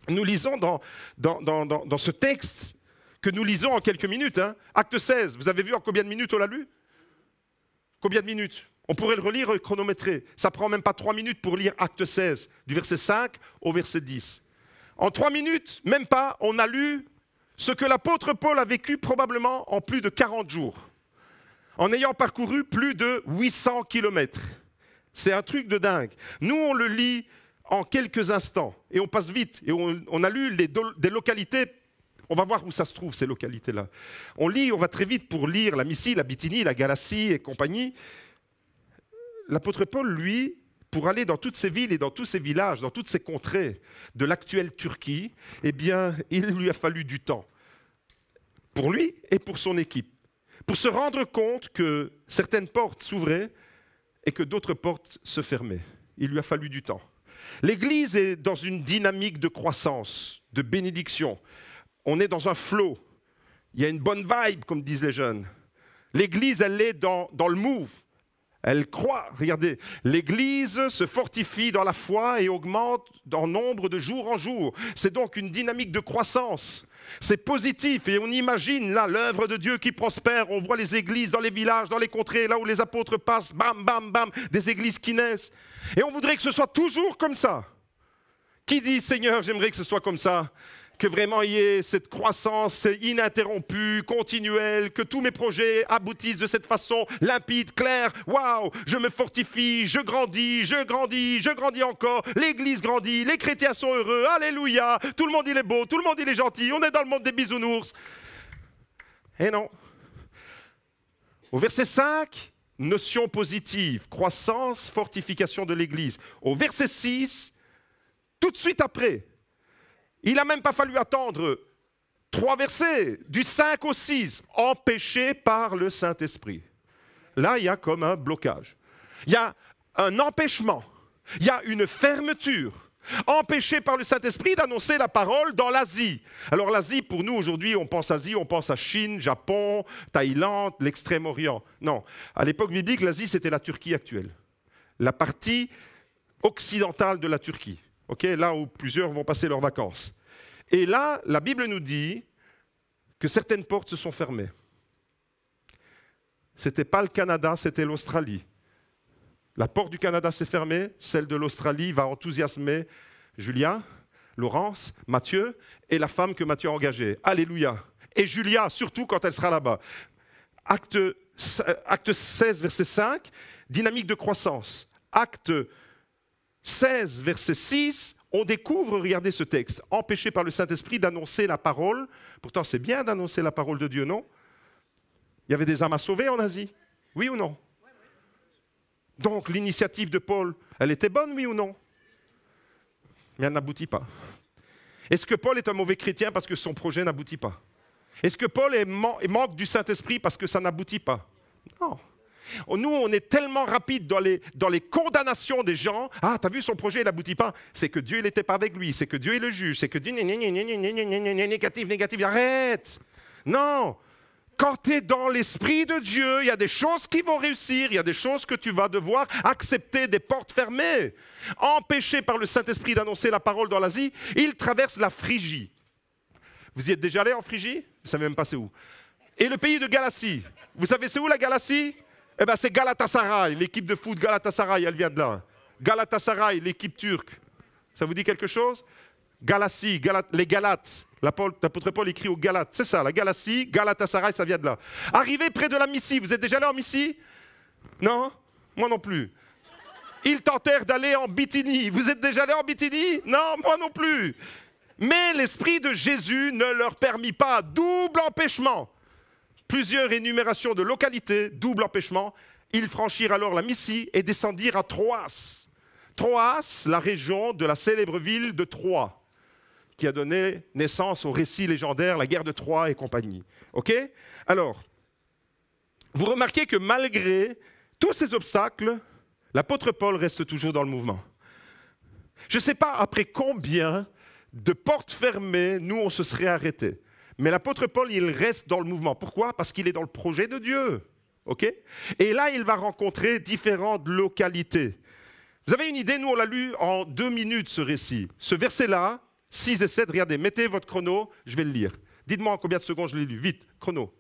nous lisons dans, ce texte que nous lisons en quelques minutes, hein. Acte 16, vous avez vu en combien de minutes on l'a lu Combien de minutes On pourrait le relire chronométrer. Ça prend même pas trois minutes pour lire Acte 16, du verset 5 au verset 10. En trois minutes, même pas, on a lu ce que l'apôtre Paul a vécu probablement en plus de 40 jours, en ayant parcouru plus de 800 kilomètres. C'est un truc de dingue. Nous, on le lit en quelques instants et on passe vite. Et on, a lu des localités. On va voir où ça se trouve, ces localités-là. On lit, on va très vite pour lire la Missie, la Bithynie, la Galatie et compagnie. L'apôtre Paul, lui, pour aller dans toutes ces villes et dans tous ces villages, dans toutes ces contrées de l'actuelle Turquie, eh bien, il lui a fallu du temps, pour lui et pour son équipe, pour se rendre compte que certaines portes s'ouvraient et que d'autres portes se fermaient. Il lui a fallu du temps. L'Église est dans une dynamique de croissance, de bénédiction. On est dans un flot. Il y a une bonne vibe, comme disent les jeunes. L'Église, elle est dans, dans le move. Elle croit, regardez, l'Église se fortifie dans la foi et augmente en nombre de jour en jour. C'est donc une dynamique de croissance. C'est positif et on imagine là l'œuvre de Dieu qui prospère. On voit les églises dans les villages, dans les contrées, là où les apôtres passent, bam, bam, bam, des églises qui naissent. Et on voudrait que ce soit toujours comme ça. Qui dit Seigneur, j'aimerais que ce soit comme ça que vraiment il y ait cette croissance ininterrompue, continuelle, que tous mes projets aboutissent de cette façon limpide, claire. Waouh, je me fortifie, je grandis, je grandis, je grandis encore. L'Église grandit, les chrétiens sont heureux. Alléluia. Tout le monde il est beau, tout le monde il est gentil. On est dans le monde des bisounours. Et eh non. Au verset 5, notion positive, croissance, fortification de l'Église. Au verset 6, tout de suite après, il n'a même pas fallu attendre trois versets, du 5 au 6, empêché par le Saint-Esprit. Là, il y a comme un blocage. Il y a un empêchement. Il y a une fermeture. Empêché par le Saint-Esprit d'annoncer la parole dans l'Asie. Alors l'Asie, pour nous aujourd'hui, on pense à Asie, on pense à Chine, Japon, Thaïlande, l'Extrême-Orient. Non, à l'époque biblique, l'Asie, c'était la Turquie actuelle. La partie occidentale de la Turquie. là où plusieurs vont passer leurs vacances. Et là, la Bible nous dit que certaines portes se sont fermées. Ce n'était pas le Canada, c'était l'Australie. La porte du Canada s'est fermée, celle de l'Australie va enthousiasmer Julien, Laurence, Mathieu et la femme que Mathieu a engagée. Alléluia. Et Julia, surtout quand elle sera là-bas. acte 16, euh, verset 5, dynamique de croissance. Acte 16, verset 6, on découvre, regardez ce texte, empêché par le Saint-Esprit d'annoncer la parole. Pourtant, c'est bien d'annoncer la parole de Dieu, non Il y avait des âmes à sauver en Asie, oui ou non Donc, l'initiative de Paul, elle était bonne, oui ou non Mais elle n'aboutit pas. Est-ce que Paul est un mauvais chrétien parce que son projet n'aboutit pas Est-ce que Paul est manque du Saint-Esprit parce que ça n'aboutit pas Non. Nous, on est tellement rapide dans les, dans les condamnations des gens. Ah, as vu son projet, il n'aboutit pas. C'est que Dieu il n'était pas avec lui. C'est que Dieu est le juge. C'est que Dieu. Négatif, négatif. Arrête Non quand tu es dans l'Esprit de Dieu, il y a des choses qui vont réussir, il y a des choses que tu vas devoir accepter, des portes fermées. Empêché par le Saint-Esprit d'annoncer la parole dans l'Asie, il traverse la Phrygie. Vous y êtes déjà allé en Phrygie Vous savez même pas c'est où. Et le pays de Galatie. Vous savez c'est où la Galatie eh bien, c'est Galatasaray, l'équipe de foot Galatasaray, elle vient de là. Galatasaray, l'équipe turque. Ça vous dit quelque chose Galatie, les Galates. L'apôtre Paul écrit aux Galates. C'est ça, la Galassie, Galatasaray, ça vient de là. Arrivé près de la Missie, vous êtes déjà allé en Missie Non Moi non plus. Ils tentèrent d'aller en Bithynie. Vous êtes déjà allé en Bithynie Non, moi non plus. Mais l'Esprit de Jésus ne leur permit pas. Double empêchement plusieurs énumérations de localités, double empêchement. Ils franchirent alors la Missie et descendirent à Troas. Troas, la région de la célèbre ville de Troie, qui a donné naissance au récit légendaire, la guerre de Troie et compagnie. OK Alors, vous remarquez que malgré tous ces obstacles, l'apôtre Paul reste toujours dans le mouvement. Je ne sais pas après combien de portes fermées, nous, on se serait arrêtés. Mais l'apôtre Paul, il reste dans le mouvement. Pourquoi Parce qu'il est dans le projet de Dieu. ok Et là, il va rencontrer différentes localités. Vous avez une idée, nous, on l'a lu en deux minutes, ce récit. Ce verset-là, 6 et 7, regardez, mettez votre chrono, je vais le lire. Dites-moi en combien de secondes je l'ai lu. Vite, chrono.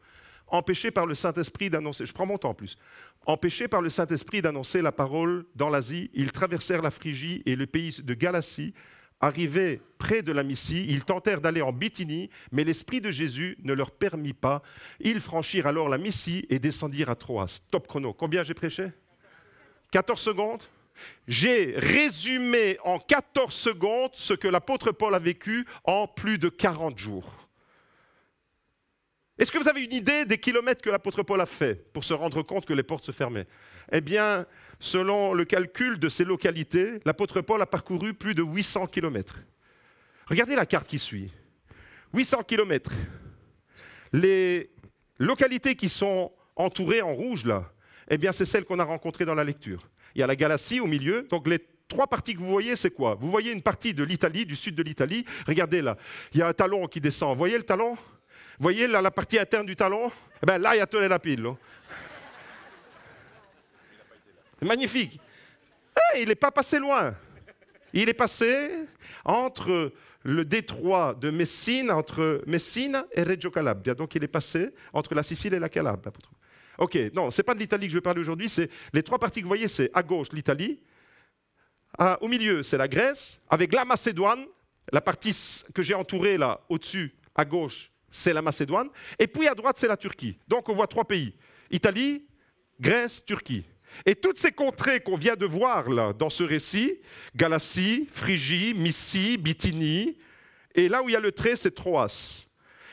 Empêché par le Saint-Esprit d'annoncer, je prends mon temps en plus. Empêché par le Saint-Esprit d'annoncer la parole dans l'Asie, ils traversèrent la Phrygie et le pays de Galatie Arrivés près de la Missie, ils tentèrent d'aller en Bithynie, mais l'Esprit de Jésus ne leur permit pas. Ils franchirent alors la Missie et descendirent à Troas. Top chrono. Combien j'ai prêché 14 secondes j'ai résumé en 14 secondes ce que l'apôtre Paul a vécu en plus de 40 jours. Est-ce que vous avez une idée des kilomètres que l'apôtre Paul a fait pour se rendre compte que les portes se fermaient Eh bien, selon le calcul de ces localités, l'apôtre Paul a parcouru plus de 800 kilomètres. Regardez la carte qui suit. 800 kilomètres. Les localités qui sont entourées en rouge là, eh bien, c'est celles qu'on a rencontrées dans la lecture. Il y a la galaxie au milieu, donc les trois parties que vous voyez, c'est quoi Vous voyez une partie de l'Italie, du sud de l'Italie. Regardez là, il y a un talon qui descend. Vous voyez le talon voyez là, la partie interne du talon eh ben, Là, il y a tous la pile. C'est Magnifique. Eh, il n'est pas passé loin. Il est passé entre le détroit de Messine, entre Messine et Reggio Calabria. Donc il est passé entre la Sicile et la Calabre. Ok, non, c'est pas de l'Italie que je vais parler aujourd'hui. C'est les trois parties que vous voyez, c'est à gauche l'Italie, au milieu c'est la Grèce, avec la Macédoine, la partie que j'ai entourée là au-dessus à gauche, c'est la Macédoine. Et puis à droite, c'est la Turquie. Donc on voit trois pays. Italie, Grèce, Turquie. Et toutes ces contrées qu'on vient de voir là, dans ce récit, Galatie, Phrygie, Missie, Bithynie, et là où il y a le trait, c'est Troas.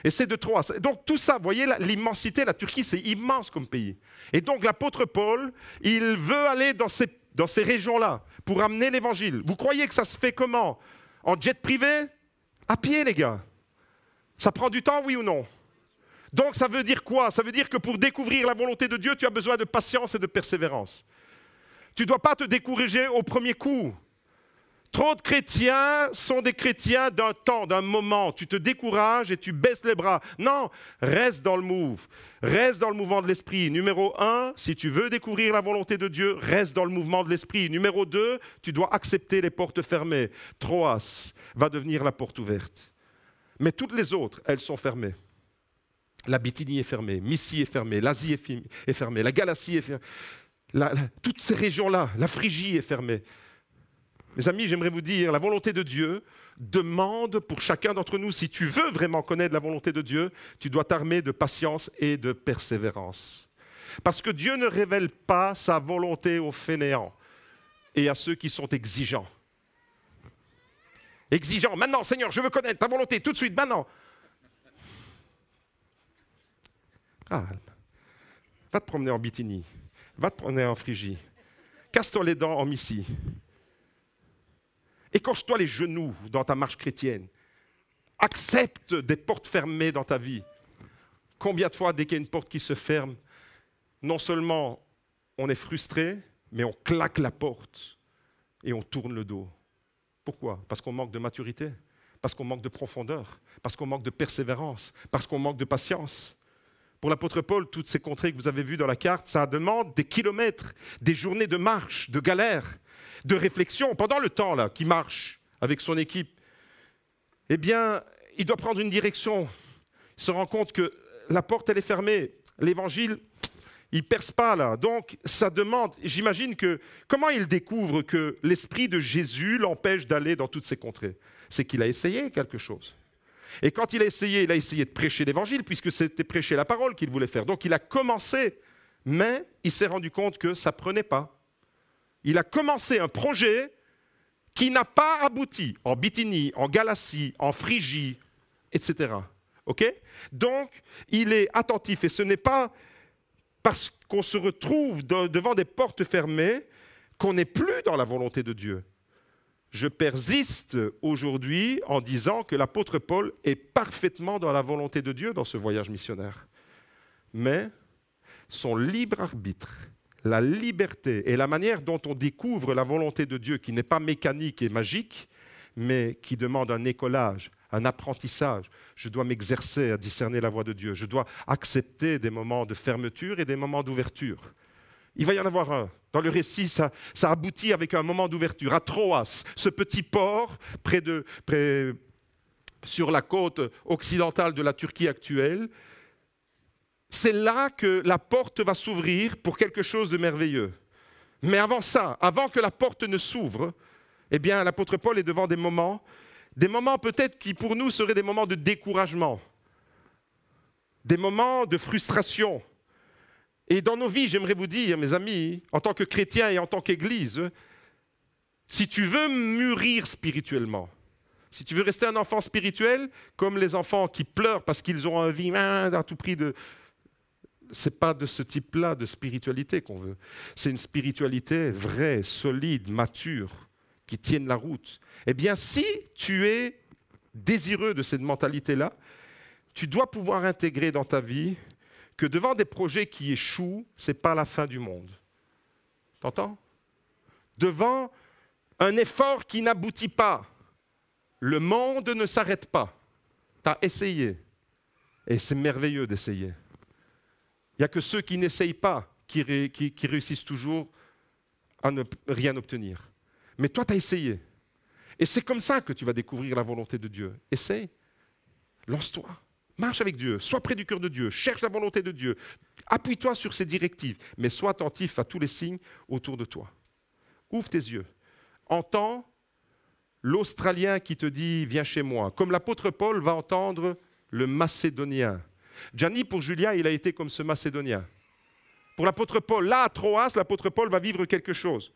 Et c'est de Troas. Donc tout ça, vous voyez l'immensité, la Turquie, c'est immense comme pays. Et donc l'apôtre Paul, il veut aller dans ces, dans ces régions-là pour amener l'évangile. Vous croyez que ça se fait comment En jet privé À pied, les gars. Ça prend du temps, oui ou non Donc ça veut dire quoi Ça veut dire que pour découvrir la volonté de Dieu, tu as besoin de patience et de persévérance. Tu ne dois pas te décourager au premier coup. Trop de chrétiens sont des chrétiens d'un temps, d'un moment. Tu te décourages et tu baisses les bras. Non, reste dans le move. Reste dans le mouvement de l'esprit. Numéro un, si tu veux découvrir la volonté de Dieu, reste dans le mouvement de l'esprit. Numéro deux, tu dois accepter les portes fermées. Troas va devenir la porte ouverte. Mais toutes les autres, elles sont fermées. La Bithynie est fermée, Missy est fermée, l'Asie est fermée, la Galatie est fermée. toutes ces régions-là, la Phrygie est fermée. Mes amis, j'aimerais vous dire, la volonté de Dieu demande pour chacun d'entre nous, si tu veux vraiment connaître la volonté de Dieu, tu dois t'armer de patience et de persévérance. Parce que Dieu ne révèle pas sa volonté aux fainéants et à ceux qui sont exigeants exigeant. Maintenant, Seigneur, je veux connaître ta volonté tout de suite, maintenant. Calme. Va te promener en Bithynie. Va te promener en Phrygie. Casse-toi les dents en Missy. Écorche-toi les genoux dans ta marche chrétienne. Accepte des portes fermées dans ta vie. Combien de fois, dès qu'il y a une porte qui se ferme, non seulement on est frustré, mais on claque la porte et on tourne le dos. Pourquoi Parce qu'on manque de maturité, parce qu'on manque de profondeur, parce qu'on manque de persévérance, parce qu'on manque de patience. Pour l'apôtre Paul, toutes ces contrées que vous avez vues dans la carte, ça demande des kilomètres, des journées de marche, de galère, de réflexion pendant le temps là qu'il marche avec son équipe. Eh bien, il doit prendre une direction. Il se rend compte que la porte elle est fermée. L'évangile, il ne perce pas là. Donc, ça demande, j'imagine que, comment il découvre que l'Esprit de Jésus l'empêche d'aller dans toutes ces contrées C'est qu'il a essayé quelque chose. Et quand il a essayé, il a essayé de prêcher l'Évangile, puisque c'était prêcher la parole qu'il voulait faire. Donc, il a commencé, mais il s'est rendu compte que ça ne prenait pas. Il a commencé un projet qui n'a pas abouti en Bithynie, en Galatie, en Phrygie, etc. Ok Donc, il est attentif et ce n'est pas parce qu'on se retrouve devant des portes fermées, qu'on n'est plus dans la volonté de Dieu. Je persiste aujourd'hui en disant que l'apôtre Paul est parfaitement dans la volonté de Dieu dans ce voyage missionnaire. Mais son libre arbitre, la liberté et la manière dont on découvre la volonté de Dieu qui n'est pas mécanique et magique, mais qui demande un écolage un apprentissage. Je dois m'exercer à discerner la voix de Dieu. Je dois accepter des moments de fermeture et des moments d'ouverture. Il va y en avoir un. Dans le récit, ça, aboutit avec un moment d'ouverture. À Troas, ce petit port près de, sur la côte occidentale de la Turquie actuelle, c'est là que la porte va s'ouvrir pour quelque chose de merveilleux. Mais avant ça, avant que la porte ne s'ouvre, eh bien, l'apôtre Paul est devant des moments des moments peut-être qui pour nous seraient des moments de découragement, des moments de frustration. Et dans nos vies, j'aimerais vous dire, mes amis, en tant que chrétiens et en tant qu'Église, si tu veux mûrir spirituellement, si tu veux rester un enfant spirituel, comme les enfants qui pleurent parce qu'ils ont envie hein, à tout prix de... C'est pas de ce type-là de spiritualité qu'on veut. C'est une spiritualité vraie, solide, mature qui tiennent la route. Eh bien, si tu es désireux de cette mentalité-là, tu dois pouvoir intégrer dans ta vie que devant des projets qui échouent, ce n'est pas la fin du monde. T'entends Devant un effort qui n'aboutit pas, le monde ne s'arrête pas. Tu as essayé. Et c'est merveilleux d'essayer. Il n'y a que ceux qui n'essayent pas qui, qui réussissent toujours à ne rien obtenir. Mais toi, tu as essayé. Et c'est comme ça que tu vas découvrir la volonté de Dieu. Essaye. Lance-toi. Marche avec Dieu. Sois près du cœur de Dieu. Cherche la volonté de Dieu. Appuie-toi sur ses directives. Mais sois attentif à tous les signes autour de toi. Ouvre tes yeux. Entends l'Australien qui te dit Viens chez moi. Comme l'apôtre Paul va entendre le Macédonien. Gianni, pour Julia, il a été comme ce Macédonien. Pour l'apôtre Paul, là à Troas, l'apôtre Paul va vivre quelque chose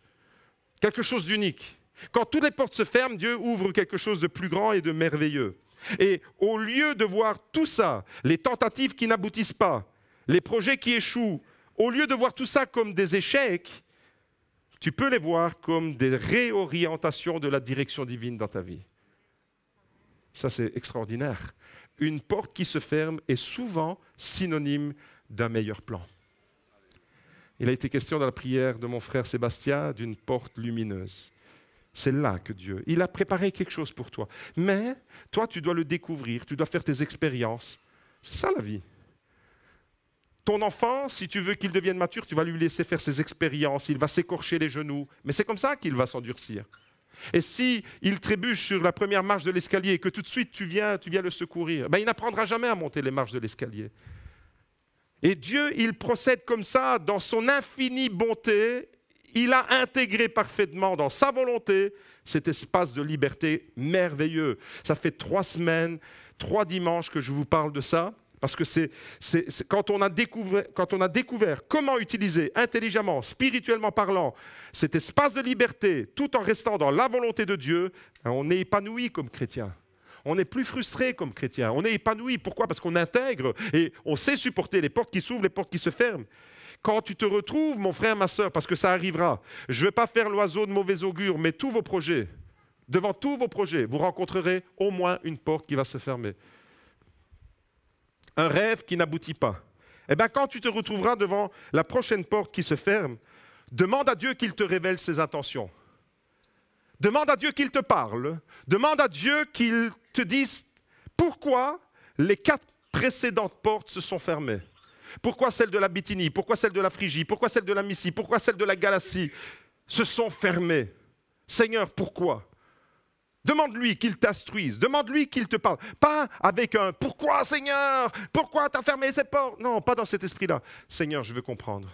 quelque chose d'unique. Quand toutes les portes se ferment, Dieu ouvre quelque chose de plus grand et de merveilleux. Et au lieu de voir tout ça, les tentatives qui n'aboutissent pas, les projets qui échouent, au lieu de voir tout ça comme des échecs, tu peux les voir comme des réorientations de la direction divine dans ta vie. Ça, c'est extraordinaire. Une porte qui se ferme est souvent synonyme d'un meilleur plan. Il a été question dans la prière de mon frère Sébastien d'une porte lumineuse. C'est là que Dieu, il a préparé quelque chose pour toi. Mais toi, tu dois le découvrir, tu dois faire tes expériences. C'est ça la vie. Ton enfant, si tu veux qu'il devienne mature, tu vas lui laisser faire ses expériences, il va s'écorcher les genoux, mais c'est comme ça qu'il va s'endurcir. Et si il trébuche sur la première marche de l'escalier et que tout de suite tu viens, tu viens le secourir, ben il n'apprendra jamais à monter les marches de l'escalier. Et Dieu, il procède comme ça dans son infinie bonté. Il a intégré parfaitement dans sa volonté cet espace de liberté merveilleux. Ça fait trois semaines, trois dimanches que je vous parle de ça. Parce que c'est, quand on a découvert comment utiliser intelligemment, spirituellement parlant, cet espace de liberté, tout en restant dans la volonté de Dieu, on est épanoui comme chrétien on est plus frustré comme chrétien, on est épanoui. Pourquoi Parce qu'on intègre et on sait supporter les portes qui s'ouvrent, les portes qui se ferment. Quand tu te retrouves, mon frère, ma soeur, parce que ça arrivera, je ne vais pas faire l'oiseau de mauvais augure, mais tous vos projets, devant tous vos projets, vous rencontrerez au moins une porte qui va se fermer. Un rêve qui n'aboutit pas. Eh bien, quand tu te retrouveras devant la prochaine porte qui se ferme, demande à Dieu qu'il te révèle ses intentions. Demande à Dieu qu'il te parle. Demande à Dieu qu'il te dise pourquoi les quatre précédentes portes se sont fermées. Pourquoi celle de la Bithynie Pourquoi celle de la Phrygie Pourquoi celle de la Missie Pourquoi celle de la Galatie se sont fermées Seigneur, pourquoi Demande-lui qu'il t'instruise, demande-lui qu'il te parle. Pas avec un pourquoi Seigneur Pourquoi t'as fermé ces portes Non, pas dans cet esprit-là. Seigneur, je veux comprendre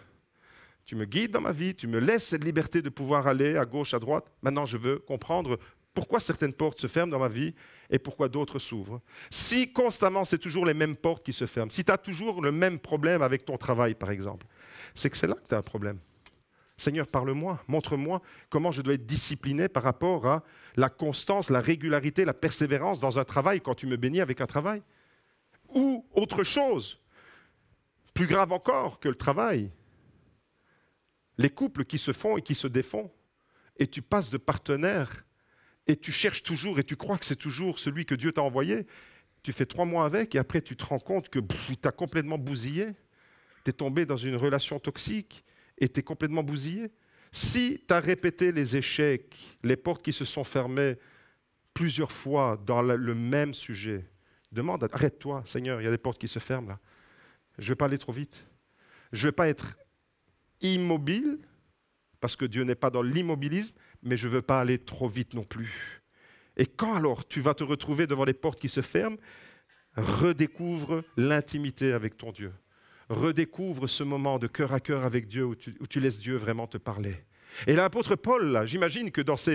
tu me guides dans ma vie, tu me laisses cette liberté de pouvoir aller à gauche, à droite. Maintenant, je veux comprendre pourquoi certaines portes se ferment dans ma vie et pourquoi d'autres s'ouvrent. Si constamment c'est toujours les mêmes portes qui se ferment, si tu as toujours le même problème avec ton travail par exemple, c'est que c'est là que tu as un problème. Seigneur, parle-moi, montre-moi comment je dois être discipliné par rapport à la constance, la régularité, la persévérance dans un travail quand tu me bénis avec un travail. Ou autre chose, plus grave encore que le travail, les couples qui se font et qui se défont, et tu passes de partenaire, et tu cherches toujours, et tu crois que c'est toujours celui que Dieu t'a envoyé, tu fais trois mois avec, et après tu te rends compte que tu as complètement bousillé, tu es tombé dans une relation toxique, et tu es complètement bousillé. Si tu as répété les échecs, les portes qui se sont fermées plusieurs fois dans le même sujet, demande, arrête-toi, Seigneur, il y a des portes qui se ferment là. Je ne vais pas aller trop vite. Je ne vais pas être immobile, parce que Dieu n'est pas dans l'immobilisme, mais je ne veux pas aller trop vite non plus. Et quand alors tu vas te retrouver devant les portes qui se ferment, redécouvre l'intimité avec ton Dieu. Redécouvre ce moment de cœur à cœur avec Dieu où tu, laisses Dieu vraiment te parler. Et l'apôtre Paul, j'imagine que dans ça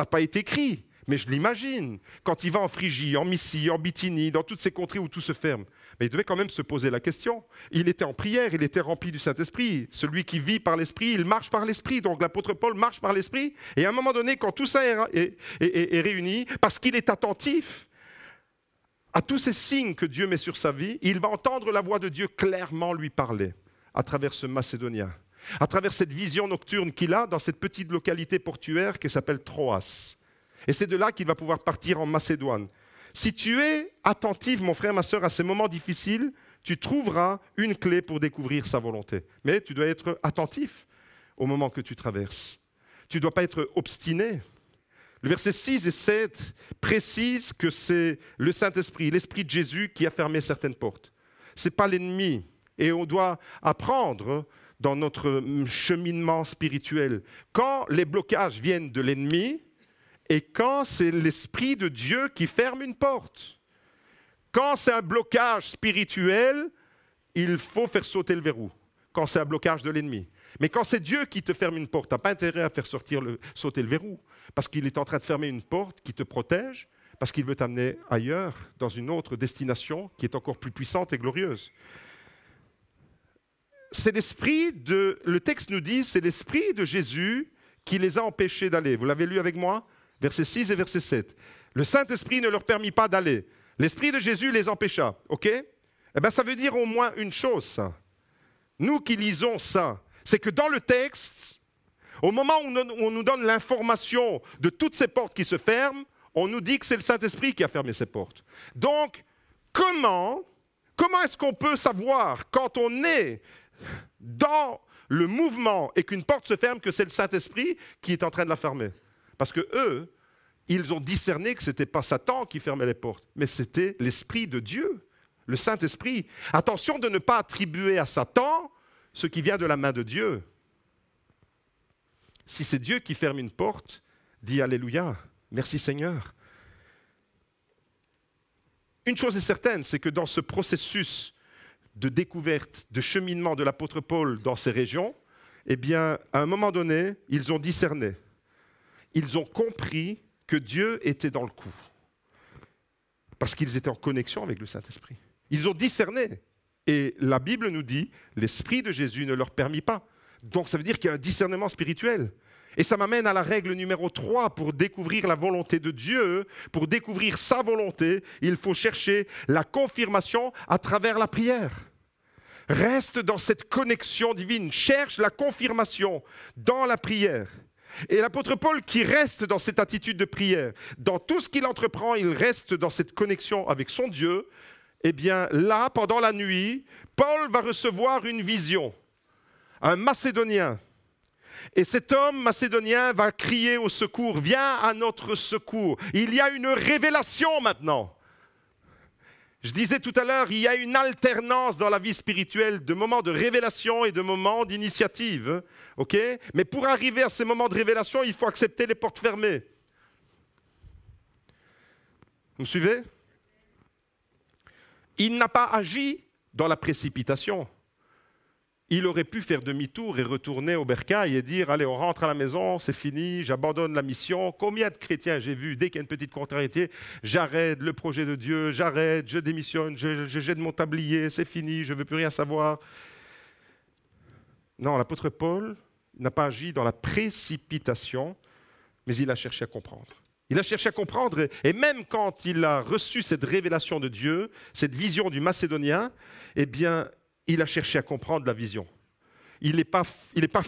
n'a pas été écrit, mais je l'imagine, quand il va en Phrygie, en Missie, en Bithynie, dans toutes ces contrées où tout se ferme. Mais il devait quand même se poser la question. Il était en prière, il était rempli du Saint-Esprit. Celui qui vit par l'Esprit, il marche par l'Esprit. Donc l'apôtre Paul marche par l'Esprit. Et à un moment donné, quand tout ça est réuni, parce qu'il est attentif à tous ces signes que Dieu met sur sa vie, il va entendre la voix de Dieu clairement lui parler à travers ce Macédonien, à travers cette vision nocturne qu'il a dans cette petite localité portuaire qui s'appelle Troas. Et c'est de là qu'il va pouvoir partir en Macédoine. Si tu es attentif, mon frère, ma soeur, à ces moments difficiles, tu trouveras une clé pour découvrir sa volonté. Mais tu dois être attentif au moment que tu traverses. Tu ne dois pas être obstiné. Le verset 6 et 7 précisent que c'est le Saint-Esprit, l'Esprit de Jésus qui a fermé certaines portes. Ce n'est pas l'ennemi. Et on doit apprendre dans notre cheminement spirituel, quand les blocages viennent de l'ennemi, et quand c'est l'Esprit de Dieu qui ferme une porte. Quand c'est un blocage spirituel, il faut faire sauter le verrou, quand c'est un blocage de l'ennemi. Mais quand c'est Dieu qui te ferme une porte, tu n'as pas intérêt à faire sortir le, sauter le verrou, parce qu'il est en train de fermer une porte qui te protège, parce qu'il veut t'amener ailleurs, dans une autre destination qui est encore plus puissante et glorieuse. C'est l'esprit de, le texte nous dit, c'est l'esprit de Jésus qui les a empêchés d'aller. Vous l'avez lu avec moi Verset 6 et verset 7. Le Saint-Esprit ne leur permit pas d'aller. L'Esprit de Jésus les empêcha. OK Eh bien, ça veut dire au moins une chose, Nous qui lisons ça, c'est que dans le texte, au moment où on nous donne l'information de toutes ces portes qui se ferment, on nous dit que c'est le Saint-Esprit qui a fermé ces portes. Donc, comment, comment est-ce qu'on peut savoir quand on est dans le mouvement et qu'une porte se ferme que c'est le Saint-Esprit qui est en train de la fermer parce que eux, ils ont discerné que ce n'était pas Satan qui fermait les portes, mais c'était l'Esprit de Dieu, le Saint-Esprit. Attention de ne pas attribuer à Satan ce qui vient de la main de Dieu. Si c'est Dieu qui ferme une porte, dis Alléluia, merci Seigneur. Une chose est certaine, c'est que dans ce processus de découverte, de cheminement de l'apôtre Paul dans ces régions, eh bien, à un moment donné, ils ont discerné ils ont compris que Dieu était dans le coup. Parce qu'ils étaient en connexion avec le Saint-Esprit. Ils ont discerné. Et la Bible nous dit, l'Esprit de Jésus ne leur permit pas. Donc ça veut dire qu'il y a un discernement spirituel. Et ça m'amène à la règle numéro 3 pour découvrir la volonté de Dieu, pour découvrir sa volonté, il faut chercher la confirmation à travers la prière. Reste dans cette connexion divine, cherche la confirmation dans la prière. Et l'apôtre Paul qui reste dans cette attitude de prière, dans tout ce qu'il entreprend, il reste dans cette connexion avec son Dieu. et eh bien là, pendant la nuit, Paul va recevoir une vision, un Macédonien. Et cet homme macédonien va crier au secours, viens à notre secours. Il y a une révélation maintenant. Je disais tout à l'heure, il y a une alternance dans la vie spirituelle de moments de révélation et de moments d'initiative. ok Mais pour arriver à ces moments de révélation, il faut accepter les portes fermées. Vous me suivez Il n'a pas agi dans la précipitation il aurait pu faire demi-tour et retourner au bercail et dire Allez, on rentre à la maison, c'est fini, j'abandonne la mission. Combien de chrétiens j'ai vu Dès qu'il y a une petite contrariété, j'arrête le projet de Dieu, j'arrête, je démissionne, je, je jette mon tablier, c'est fini, je ne veux plus rien savoir. Non, l'apôtre Paul n'a pas agi dans la précipitation, mais il a cherché à comprendre. Il a cherché à comprendre, et même quand il a reçu cette révélation de Dieu, cette vision du Macédonien, eh bien, il a cherché à comprendre la vision. Il n'est pas, pas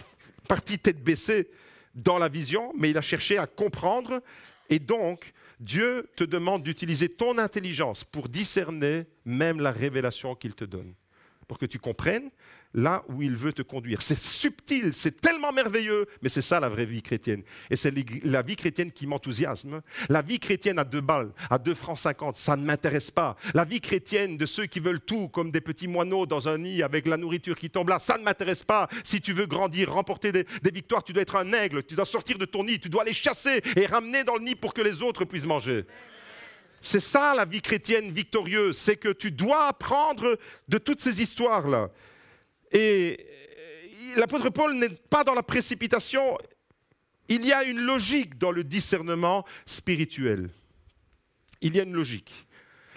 parti tête baissée dans la vision, mais il a cherché à comprendre. Et donc, Dieu te demande d'utiliser ton intelligence pour discerner même la révélation qu'il te donne, pour que tu comprennes là où il veut te conduire. C'est subtil, c'est tellement merveilleux, mais c'est ça la vraie vie chrétienne. Et c'est la vie chrétienne qui m'enthousiasme. La vie chrétienne à deux balles, à deux francs cinquante, ça ne m'intéresse pas. La vie chrétienne de ceux qui veulent tout, comme des petits moineaux dans un nid avec la nourriture qui tombe là, ça ne m'intéresse pas. Si tu veux grandir, remporter des, des victoires, tu dois être un aigle, tu dois sortir de ton nid, tu dois les chasser et ramener dans le nid pour que les autres puissent manger. C'est ça la vie chrétienne victorieuse, c'est que tu dois apprendre de toutes ces histoires-là. Et euh, l'apôtre Paul n'est pas dans la précipitation. Il y a une logique dans le discernement spirituel. Il y a une logique.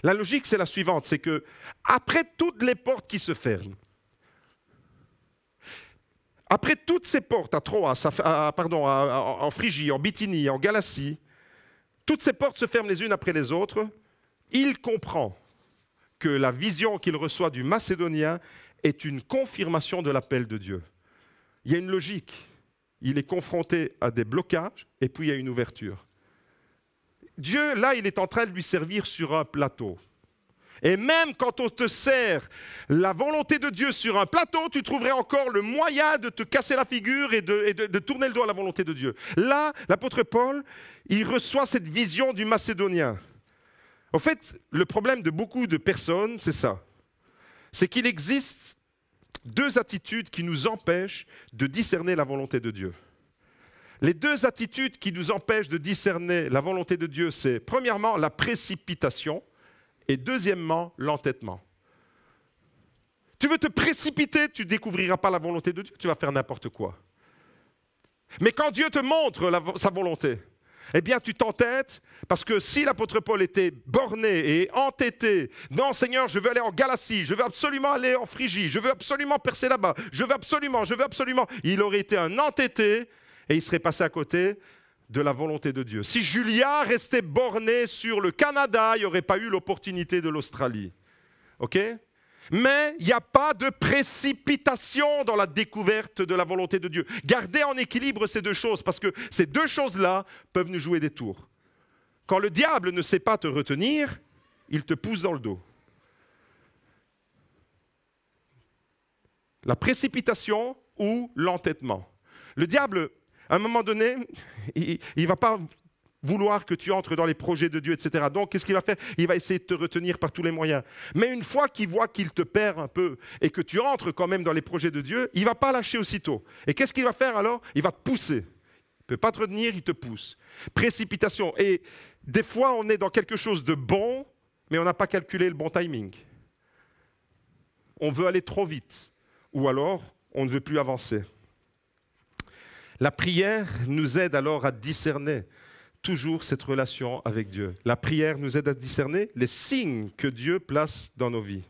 La logique, c'est la suivante, c'est que après toutes les portes qui se ferment, après toutes ces portes à Troas, pardon, en Phrygie, en Bithynie, en Galatie, toutes ces portes se ferment les unes après les autres, il comprend que la vision qu'il reçoit du Macédonien est une confirmation de l'appel de Dieu. Il y a une logique. Il est confronté à des blocages et puis il y a une ouverture. Dieu, là, il est en train de lui servir sur un plateau. Et même quand on te sert la volonté de Dieu sur un plateau, tu trouverais encore le moyen de te casser la figure et de, tourner le dos à la volonté de Dieu. Là, l'apôtre Paul, il reçoit cette vision du Macédonien. En fait, le problème de beaucoup de personnes, c'est ça c'est qu'il existe deux attitudes qui nous empêchent de discerner la volonté de Dieu. Les deux attitudes qui nous empêchent de discerner la volonté de Dieu, c'est premièrement la précipitation et deuxièmement l'entêtement. Tu veux te précipiter, tu ne découvriras pas la volonté de Dieu, tu vas faire n'importe quoi. Mais quand Dieu te montre sa volonté, eh bien tu t'entêtes, parce que si l'apôtre Paul était borné et entêté, non Seigneur, je veux aller en Galatie, je veux absolument aller en Phrygie, je veux absolument percer là-bas, je veux absolument, je veux absolument, il aurait été un entêté et il serait passé à côté de la volonté de Dieu. Si Julia restait borné sur le Canada, il n'y aurait pas eu l'opportunité de l'Australie. OK mais il n'y a pas de précipitation dans la découverte de la volonté de Dieu. Gardez en équilibre ces deux choses, parce que ces deux choses-là peuvent nous jouer des tours. Quand le diable ne sait pas te retenir, il te pousse dans le dos. La précipitation ou l'entêtement. Le diable, à un moment donné, il ne va pas vouloir que tu entres dans les projets de Dieu, etc. Donc, qu'est-ce qu'il va faire Il va essayer de te retenir par tous les moyens. Mais une fois qu'il voit qu'il te perd un peu et que tu entres quand même dans les projets de Dieu, il va pas lâcher aussitôt. Et qu'est-ce qu'il va faire alors Il va te pousser. Il peut pas te retenir, il te pousse. Précipitation. Et des fois, on est dans quelque chose de bon, mais on n'a pas calculé le bon timing. On veut aller trop vite. Ou alors, on ne veut plus avancer. La prière nous aide alors à discerner toujours cette relation avec Dieu. La prière nous aide à discerner les signes que Dieu place dans nos vies.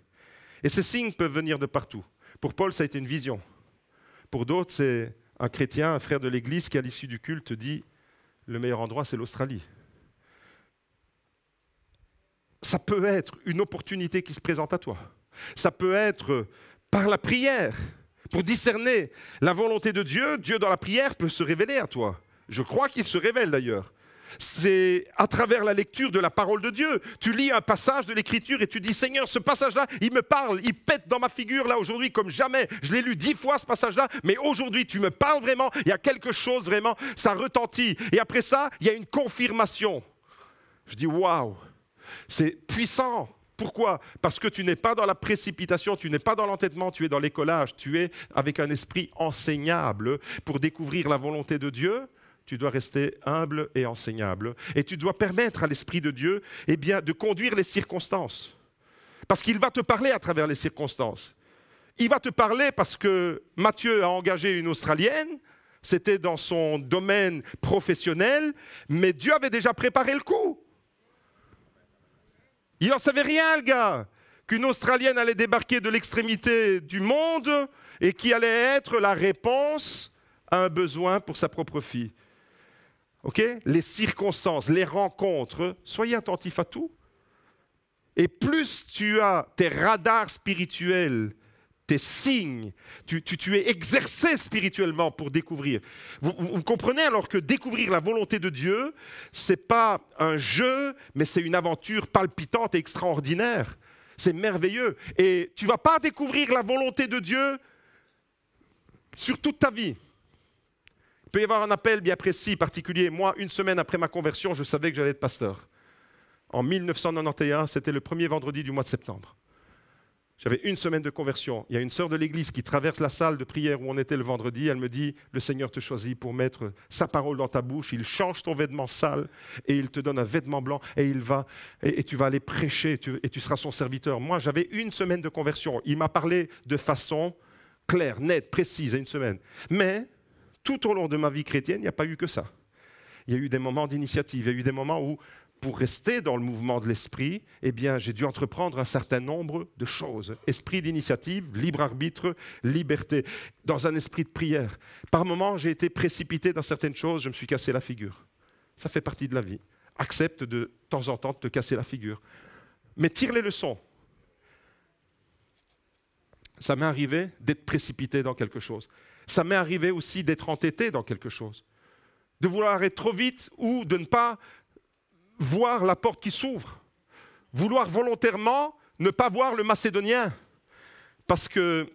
Et ces signes peuvent venir de partout. Pour Paul, ça a été une vision. Pour d'autres, c'est un chrétien, un frère de l'Église qui, à l'issue du culte, dit, le meilleur endroit, c'est l'Australie. Ça peut être une opportunité qui se présente à toi. Ça peut être par la prière. Pour discerner la volonté de Dieu, Dieu dans la prière peut se révéler à toi. Je crois qu'il se révèle d'ailleurs c'est à travers la lecture de la parole de Dieu. Tu lis un passage de l'Écriture et tu dis, Seigneur, ce passage-là, il me parle, il pète dans ma figure là aujourd'hui comme jamais. Je l'ai lu dix fois ce passage-là, mais aujourd'hui, tu me parles vraiment, il y a quelque chose vraiment, ça retentit. Et après ça, il y a une confirmation. Je dis, waouh, c'est puissant. Pourquoi Parce que tu n'es pas dans la précipitation, tu n'es pas dans l'entêtement, tu es dans l'écolage, tu es avec un esprit enseignable pour découvrir la volonté de Dieu tu dois rester humble et enseignable. Et tu dois permettre à l'Esprit de Dieu eh bien, de conduire les circonstances. Parce qu'il va te parler à travers les circonstances. Il va te parler parce que Matthieu a engagé une Australienne, c'était dans son domaine professionnel, mais Dieu avait déjà préparé le coup. Il n'en savait rien, le gars, qu'une Australienne allait débarquer de l'extrémité du monde et qui allait être la réponse à un besoin pour sa propre fille les circonstances, les rencontres, soyez attentifs à tout. Et plus tu as tes radars spirituels, tes signes, tu, tu, es exercé spirituellement pour découvrir. Vous, comprenez alors que découvrir la volonté de Dieu, n'est pas un jeu, mais c'est une aventure palpitante et extraordinaire. C'est merveilleux. Et tu vas pas découvrir la volonté de Dieu sur toute ta vie. Il peut y avoir un appel bien précis, particulier. Moi, une semaine après ma conversion, je savais que j'allais être pasteur. En 1991, c'était le premier vendredi du mois de septembre. J'avais une semaine de conversion. Il y a une sœur de l'église qui traverse la salle de prière où on était le vendredi. Elle me dit Le Seigneur te choisit pour mettre sa parole dans ta bouche. Il change ton vêtement sale et il te donne un vêtement blanc et il va et, tu vas aller prêcher et tu, et tu seras son serviteur. Moi, j'avais une semaine de conversion. Il m'a parlé de façon claire, nette, précise, à une semaine. Mais tout au long de ma vie chrétienne, il n'y a pas eu que ça. Il y a eu des moments d'initiative, il y a eu des moments où, pour rester dans le mouvement de l'esprit, eh bien, j'ai dû entreprendre un certain nombre de choses. Esprit d'initiative, libre arbitre, liberté, dans un esprit de prière. Par moments, j'ai été précipité dans certaines choses, je me suis cassé la figure. Ça fait partie de la vie. Accepte de, de temps en temps de te casser la figure. Mais tire les leçons. Ça m'est arrivé d'être précipité dans quelque chose. Ça m'est arrivé aussi d'être entêté dans quelque chose, de vouloir être trop vite ou de ne pas voir la porte qui s'ouvre, vouloir volontairement ne pas voir le Macédonien, parce que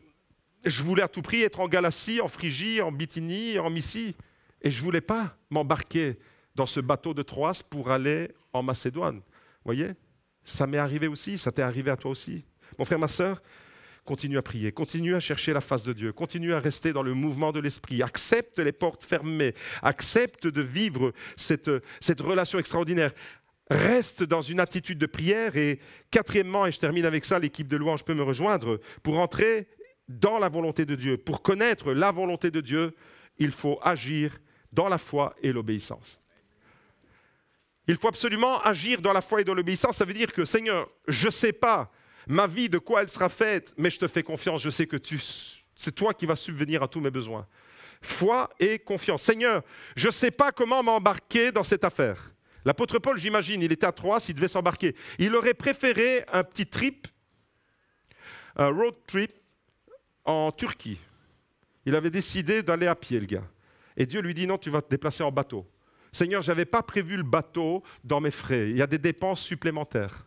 je voulais à tout prix être en Galatie, en Phrygie, en Bithynie, en Mysie, et je ne voulais pas m'embarquer dans ce bateau de Troas pour aller en Macédoine. Vous voyez Ça m'est arrivé aussi, ça t'est arrivé à toi aussi. Mon frère, ma sœur, Continue à prier, continue à chercher la face de Dieu, continue à rester dans le mouvement de l'esprit, accepte les portes fermées, accepte de vivre cette, cette relation extraordinaire. Reste dans une attitude de prière et quatrièmement, et je termine avec ça, l'équipe de louange peut me rejoindre, pour entrer dans la volonté de Dieu, pour connaître la volonté de Dieu, il faut agir dans la foi et l'obéissance. Il faut absolument agir dans la foi et dans l'obéissance. Ça veut dire que Seigneur, je ne sais pas ma vie, de quoi elle sera faite, mais je te fais confiance, je sais que c'est toi qui vas subvenir à tous mes besoins. Foi et confiance. Seigneur, je ne sais pas comment m'embarquer dans cette affaire. L'apôtre Paul, j'imagine, il était à Troyes, S'il devait s'embarquer. Il aurait préféré un petit trip, un road trip en Turquie. Il avait décidé d'aller à pied, le gars. Et Dieu lui dit, non, tu vas te déplacer en bateau. Seigneur, je n'avais pas prévu le bateau dans mes frais. Il y a des dépenses supplémentaires.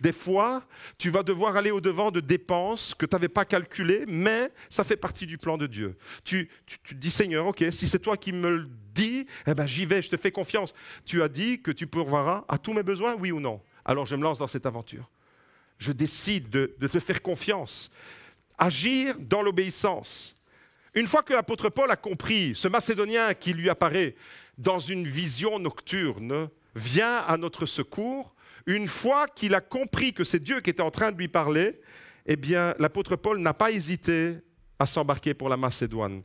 Des fois, tu vas devoir aller au-devant de dépenses que tu n'avais pas calculées, mais ça fait partie du plan de Dieu. Tu, tu, dis, Seigneur, ok, si c'est toi qui me le dis, eh ben, j'y vais, je te fais confiance. Tu as dit que tu pourras à tous mes besoins, oui ou non Alors je me lance dans cette aventure. Je décide de te faire confiance. Agir dans l'obéissance. Une fois que l'apôtre Paul a compris, ce Macédonien qui lui apparaît dans une vision nocturne vient à notre secours, une fois qu'il a compris que c'est Dieu qui était en train de lui parler, eh bien, l'apôtre Paul n'a pas hésité à s'embarquer pour la Macédoine.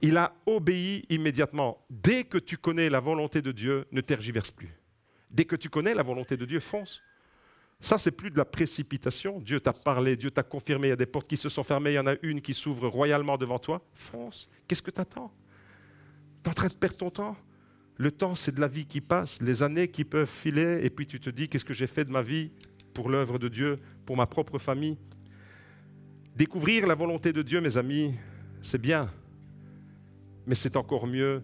Il a obéi immédiatement. Dès que tu connais la volonté de Dieu, ne tergiverse plus. Dès que tu connais la volonté de Dieu, fonce. Ça, c'est plus de la précipitation. Dieu t'a parlé, Dieu t'a confirmé, il y a des portes qui se sont fermées, il y en a une qui s'ouvre royalement devant toi. Fonce. Qu'est-ce que tu attends Tu es en train de perdre ton temps le temps, c'est de la vie qui passe, les années qui peuvent filer, et puis tu te dis, qu'est-ce que j'ai fait de ma vie pour l'œuvre de Dieu, pour ma propre famille Découvrir la volonté de Dieu, mes amis, c'est bien, mais c'est encore mieux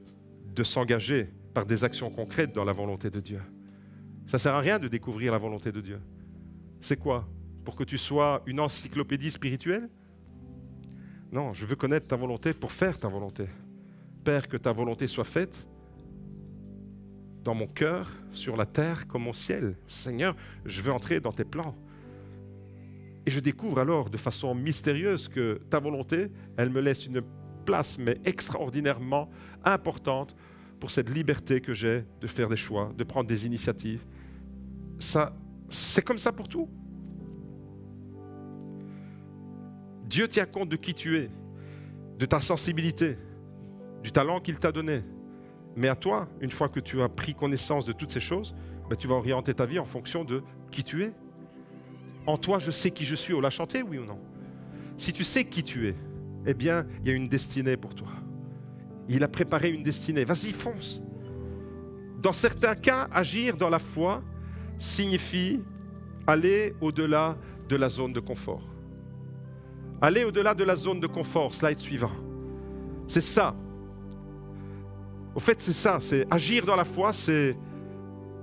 de s'engager par des actions concrètes dans la volonté de Dieu. Ça ne sert à rien de découvrir la volonté de Dieu. C'est quoi Pour que tu sois une encyclopédie spirituelle Non, je veux connaître ta volonté pour faire ta volonté. Père, que ta volonté soit faite dans mon cœur, sur la terre comme au ciel. Seigneur, je veux entrer dans tes plans. Et je découvre alors de façon mystérieuse que ta volonté, elle me laisse une place, mais extraordinairement importante pour cette liberté que j'ai de faire des choix, de prendre des initiatives. Ça, c'est comme ça pour tout. Dieu tient compte de qui tu es, de ta sensibilité, du talent qu'il t'a donné, mais à toi, une fois que tu as pris connaissance de toutes ces choses, ben, tu vas orienter ta vie en fonction de qui tu es. En toi, je sais qui je suis, on l'a chanté, oui ou non Si tu sais qui tu es, eh bien, il y a une destinée pour toi. Il a préparé une destinée. Vas-y, fonce. Dans certains cas, agir dans la foi signifie aller au-delà de la zone de confort. Aller au-delà de la zone de confort, slide suivant. C'est ça, au fait, c'est ça, c'est agir dans la foi, c'est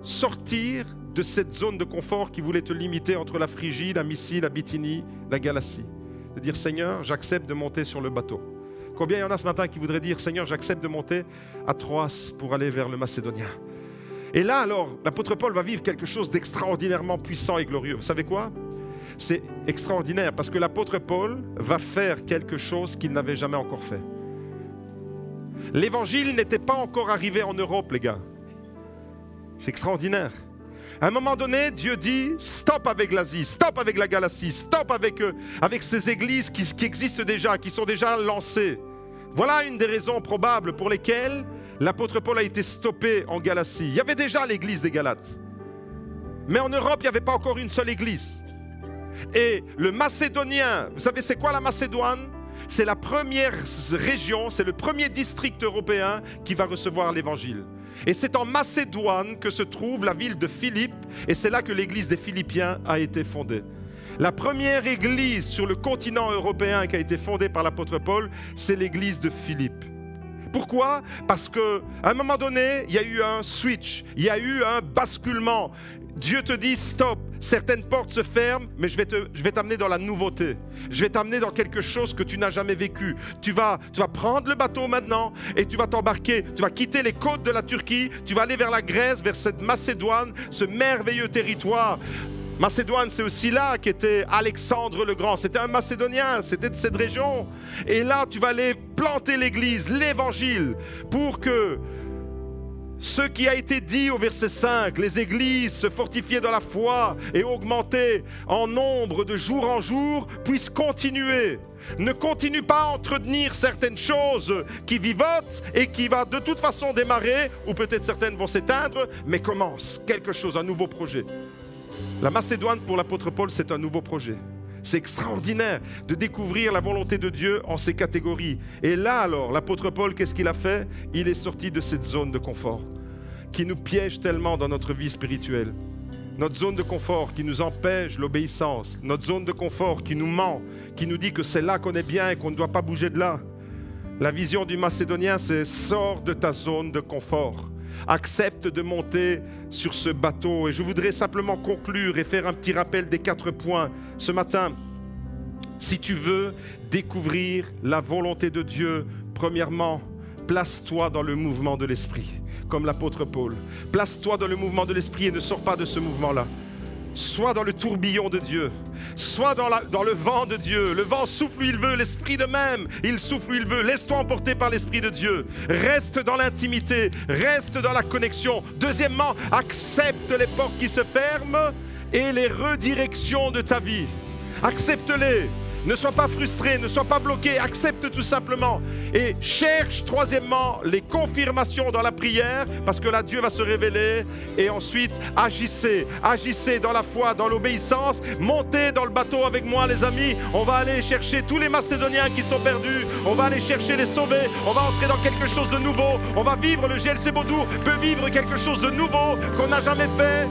sortir de cette zone de confort qui voulait te limiter entre la Phrygie, la Mysie, la Bithynie, la Galatie. De dire Seigneur, j'accepte de monter sur le bateau. Combien il y en a ce matin qui voudraient dire Seigneur, j'accepte de monter à Troas pour aller vers le Macédonien Et là, alors, l'apôtre Paul va vivre quelque chose d'extraordinairement puissant et glorieux. Vous savez quoi C'est extraordinaire parce que l'apôtre Paul va faire quelque chose qu'il n'avait jamais encore fait. L'évangile n'était pas encore arrivé en Europe, les gars. C'est extraordinaire. À un moment donné, Dieu dit stop avec l'Asie, stop avec la Galatie, stop avec, avec ces églises qui, qui existent déjà, qui sont déjà lancées. Voilà une des raisons probables pour lesquelles l'apôtre Paul a été stoppé en Galatie. Il y avait déjà l'église des Galates. Mais en Europe, il n'y avait pas encore une seule église. Et le Macédonien, vous savez c'est quoi la Macédoine c'est la première région, c'est le premier district européen qui va recevoir l'évangile. Et c'est en Macédoine que se trouve la ville de Philippe, et c'est là que l'église des Philippiens a été fondée. La première église sur le continent européen qui a été fondée par l'apôtre Paul, c'est l'église de Philippe. Pourquoi Parce que à un moment donné, il y a eu un switch, il y a eu un basculement. Dieu te dit, stop, certaines portes se ferment, mais je vais, te, t'amener dans la nouveauté. Je vais t'amener dans quelque chose que tu n'as jamais vécu. Tu vas, tu vas prendre le bateau maintenant et tu vas t'embarquer. Tu vas quitter les côtes de la Turquie, tu vas aller vers la Grèce, vers cette Macédoine, ce merveilleux territoire. Macédoine, c'est aussi là qu'était Alexandre le Grand. C'était un Macédonien, c'était de cette région. Et là, tu vas aller planter l'Église, l'Évangile, pour que ce qui a été dit au verset 5, les églises se fortifier dans la foi et augmenter en nombre de jour en jour, puissent continuer. Ne continue pas à entretenir certaines choses qui vivotent et qui vont de toute façon démarrer, ou peut-être certaines vont s'éteindre, mais commence quelque chose, un nouveau projet. La Macédoine pour l'apôtre Paul, c'est un nouveau projet. C'est extraordinaire de découvrir la volonté de Dieu en ces catégories. Et là alors, l'apôtre Paul, qu'est-ce qu'il a fait Il est sorti de cette zone de confort qui nous piège tellement dans notre vie spirituelle. Notre zone de confort qui nous empêche l'obéissance. Notre zone de confort qui nous ment, qui nous dit que c'est là qu'on est bien et qu'on ne doit pas bouger de là. La vision du Macédonien, c'est sors de ta zone de confort accepte de monter sur ce bateau. Et je voudrais simplement conclure et faire un petit rappel des quatre points ce matin. Si tu veux découvrir la volonté de Dieu, premièrement, place-toi dans le mouvement de l'esprit, comme l'apôtre Paul. Place-toi dans le mouvement de l'esprit et ne sors pas de ce mouvement-là. Soit dans le tourbillon de Dieu. soit dans, dans, le vent de Dieu. Le vent souffle où il veut, l'esprit de même, il souffle où il veut. Laisse-toi emporter par l'esprit de Dieu. Reste dans l'intimité, reste dans la connexion. Deuxièmement, accepte les portes qui se ferment et les redirections de ta vie. Accepte-les. Ne sois pas frustré, ne sois pas bloqué, accepte tout simplement. Et cherche troisièmement les confirmations dans la prière, parce que là Dieu va se révéler. Et ensuite, agissez, agissez dans la foi, dans l'obéissance. Montez dans le bateau avec moi les amis. On va aller chercher tous les Macédoniens qui sont perdus. On va aller chercher les sauver. On va entrer dans quelque chose de nouveau. On va vivre, le GLC Baudou peut vivre quelque chose de nouveau qu'on n'a jamais fait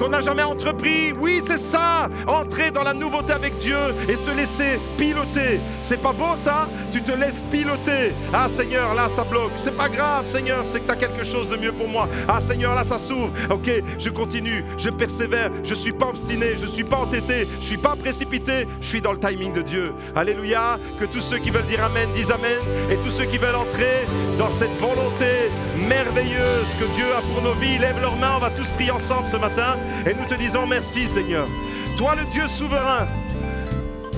qu'on n'a jamais entrepris. Oui, c'est ça, entrer dans la nouveauté avec Dieu et se laisser piloter. C'est pas beau ça Tu te laisses piloter. Ah Seigneur, là ça bloque. C'est pas grave, Seigneur, c'est que tu as quelque chose de mieux pour moi. Ah Seigneur, là ça s'ouvre. OK, je continue, je persévère, je suis pas obstiné, je suis pas entêté, je suis pas précipité, je suis dans le timing de Dieu. Alléluia, que tous ceux qui veulent dire amen disent amen et tous ceux qui veulent entrer dans cette volonté merveilleuse que Dieu a pour nos vies. Lève leurs mains, on va tous prier ensemble ce matin et nous te disons merci Seigneur. Toi le Dieu souverain,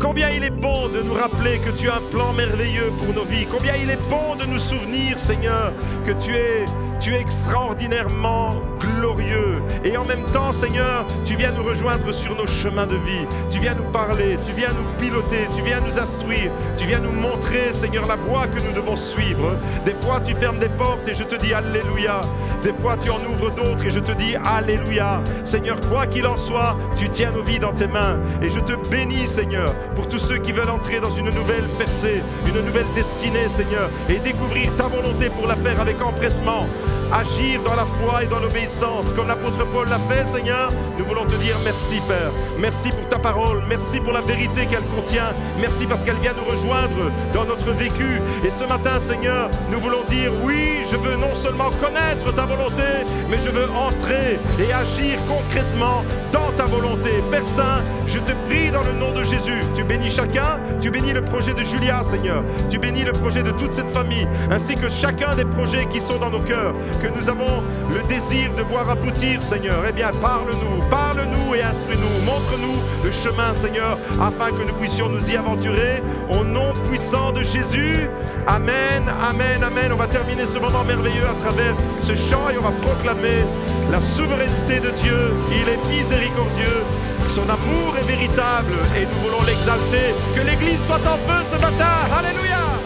combien il est bon de nous rappeler que tu as un plan merveilleux pour nos vies, combien il est bon de nous souvenir Seigneur que tu es tu es extraordinairement glorieux. Et en même temps, Seigneur, tu viens nous rejoindre sur nos chemins de vie. Tu viens nous parler, tu viens nous piloter, tu viens nous instruire, tu viens nous montrer, Seigneur, la voie que nous devons suivre. Des fois, tu fermes des portes et je te dis Alléluia. Des fois, tu en ouvres d'autres et je te dis Alléluia. Seigneur, quoi qu'il en soit, tu tiens nos vies dans tes mains. Et je te bénis, Seigneur, pour tous ceux qui veulent entrer dans une nouvelle percée, une nouvelle destinée, Seigneur, et découvrir ta volonté pour la faire avec empressement agir dans la foi et dans l'obéissance, comme l'apôtre Paul l'a fait, Seigneur. Nous voulons te dire merci, Père. Merci pour ta parole. Merci pour la vérité qu'elle contient. Merci parce qu'elle vient nous rejoindre dans notre vécu. Et ce matin, Seigneur, nous voulons dire oui, je veux non seulement connaître ta volonté, mais je veux entrer et agir concrètement dans ta volonté. Père Saint, je te prie dans le nom de Jésus. Tu bénis chacun. Tu bénis le projet de Julia, Seigneur. Tu bénis le projet de toute cette famille, ainsi que chacun des projets qui sont dans nos cœurs que nous avons le désir de voir aboutir, Seigneur, eh bien, parle-nous, parle-nous et instruis-nous, montre-nous le chemin, Seigneur, afin que nous puissions nous y aventurer. Au nom puissant de Jésus, Amen, Amen, Amen. On va terminer ce moment merveilleux à travers ce chant et on va proclamer la souveraineté de Dieu. Il est miséricordieux, son amour est véritable et nous voulons l'exalter. Que l'Église soit en feu ce matin. Alléluia.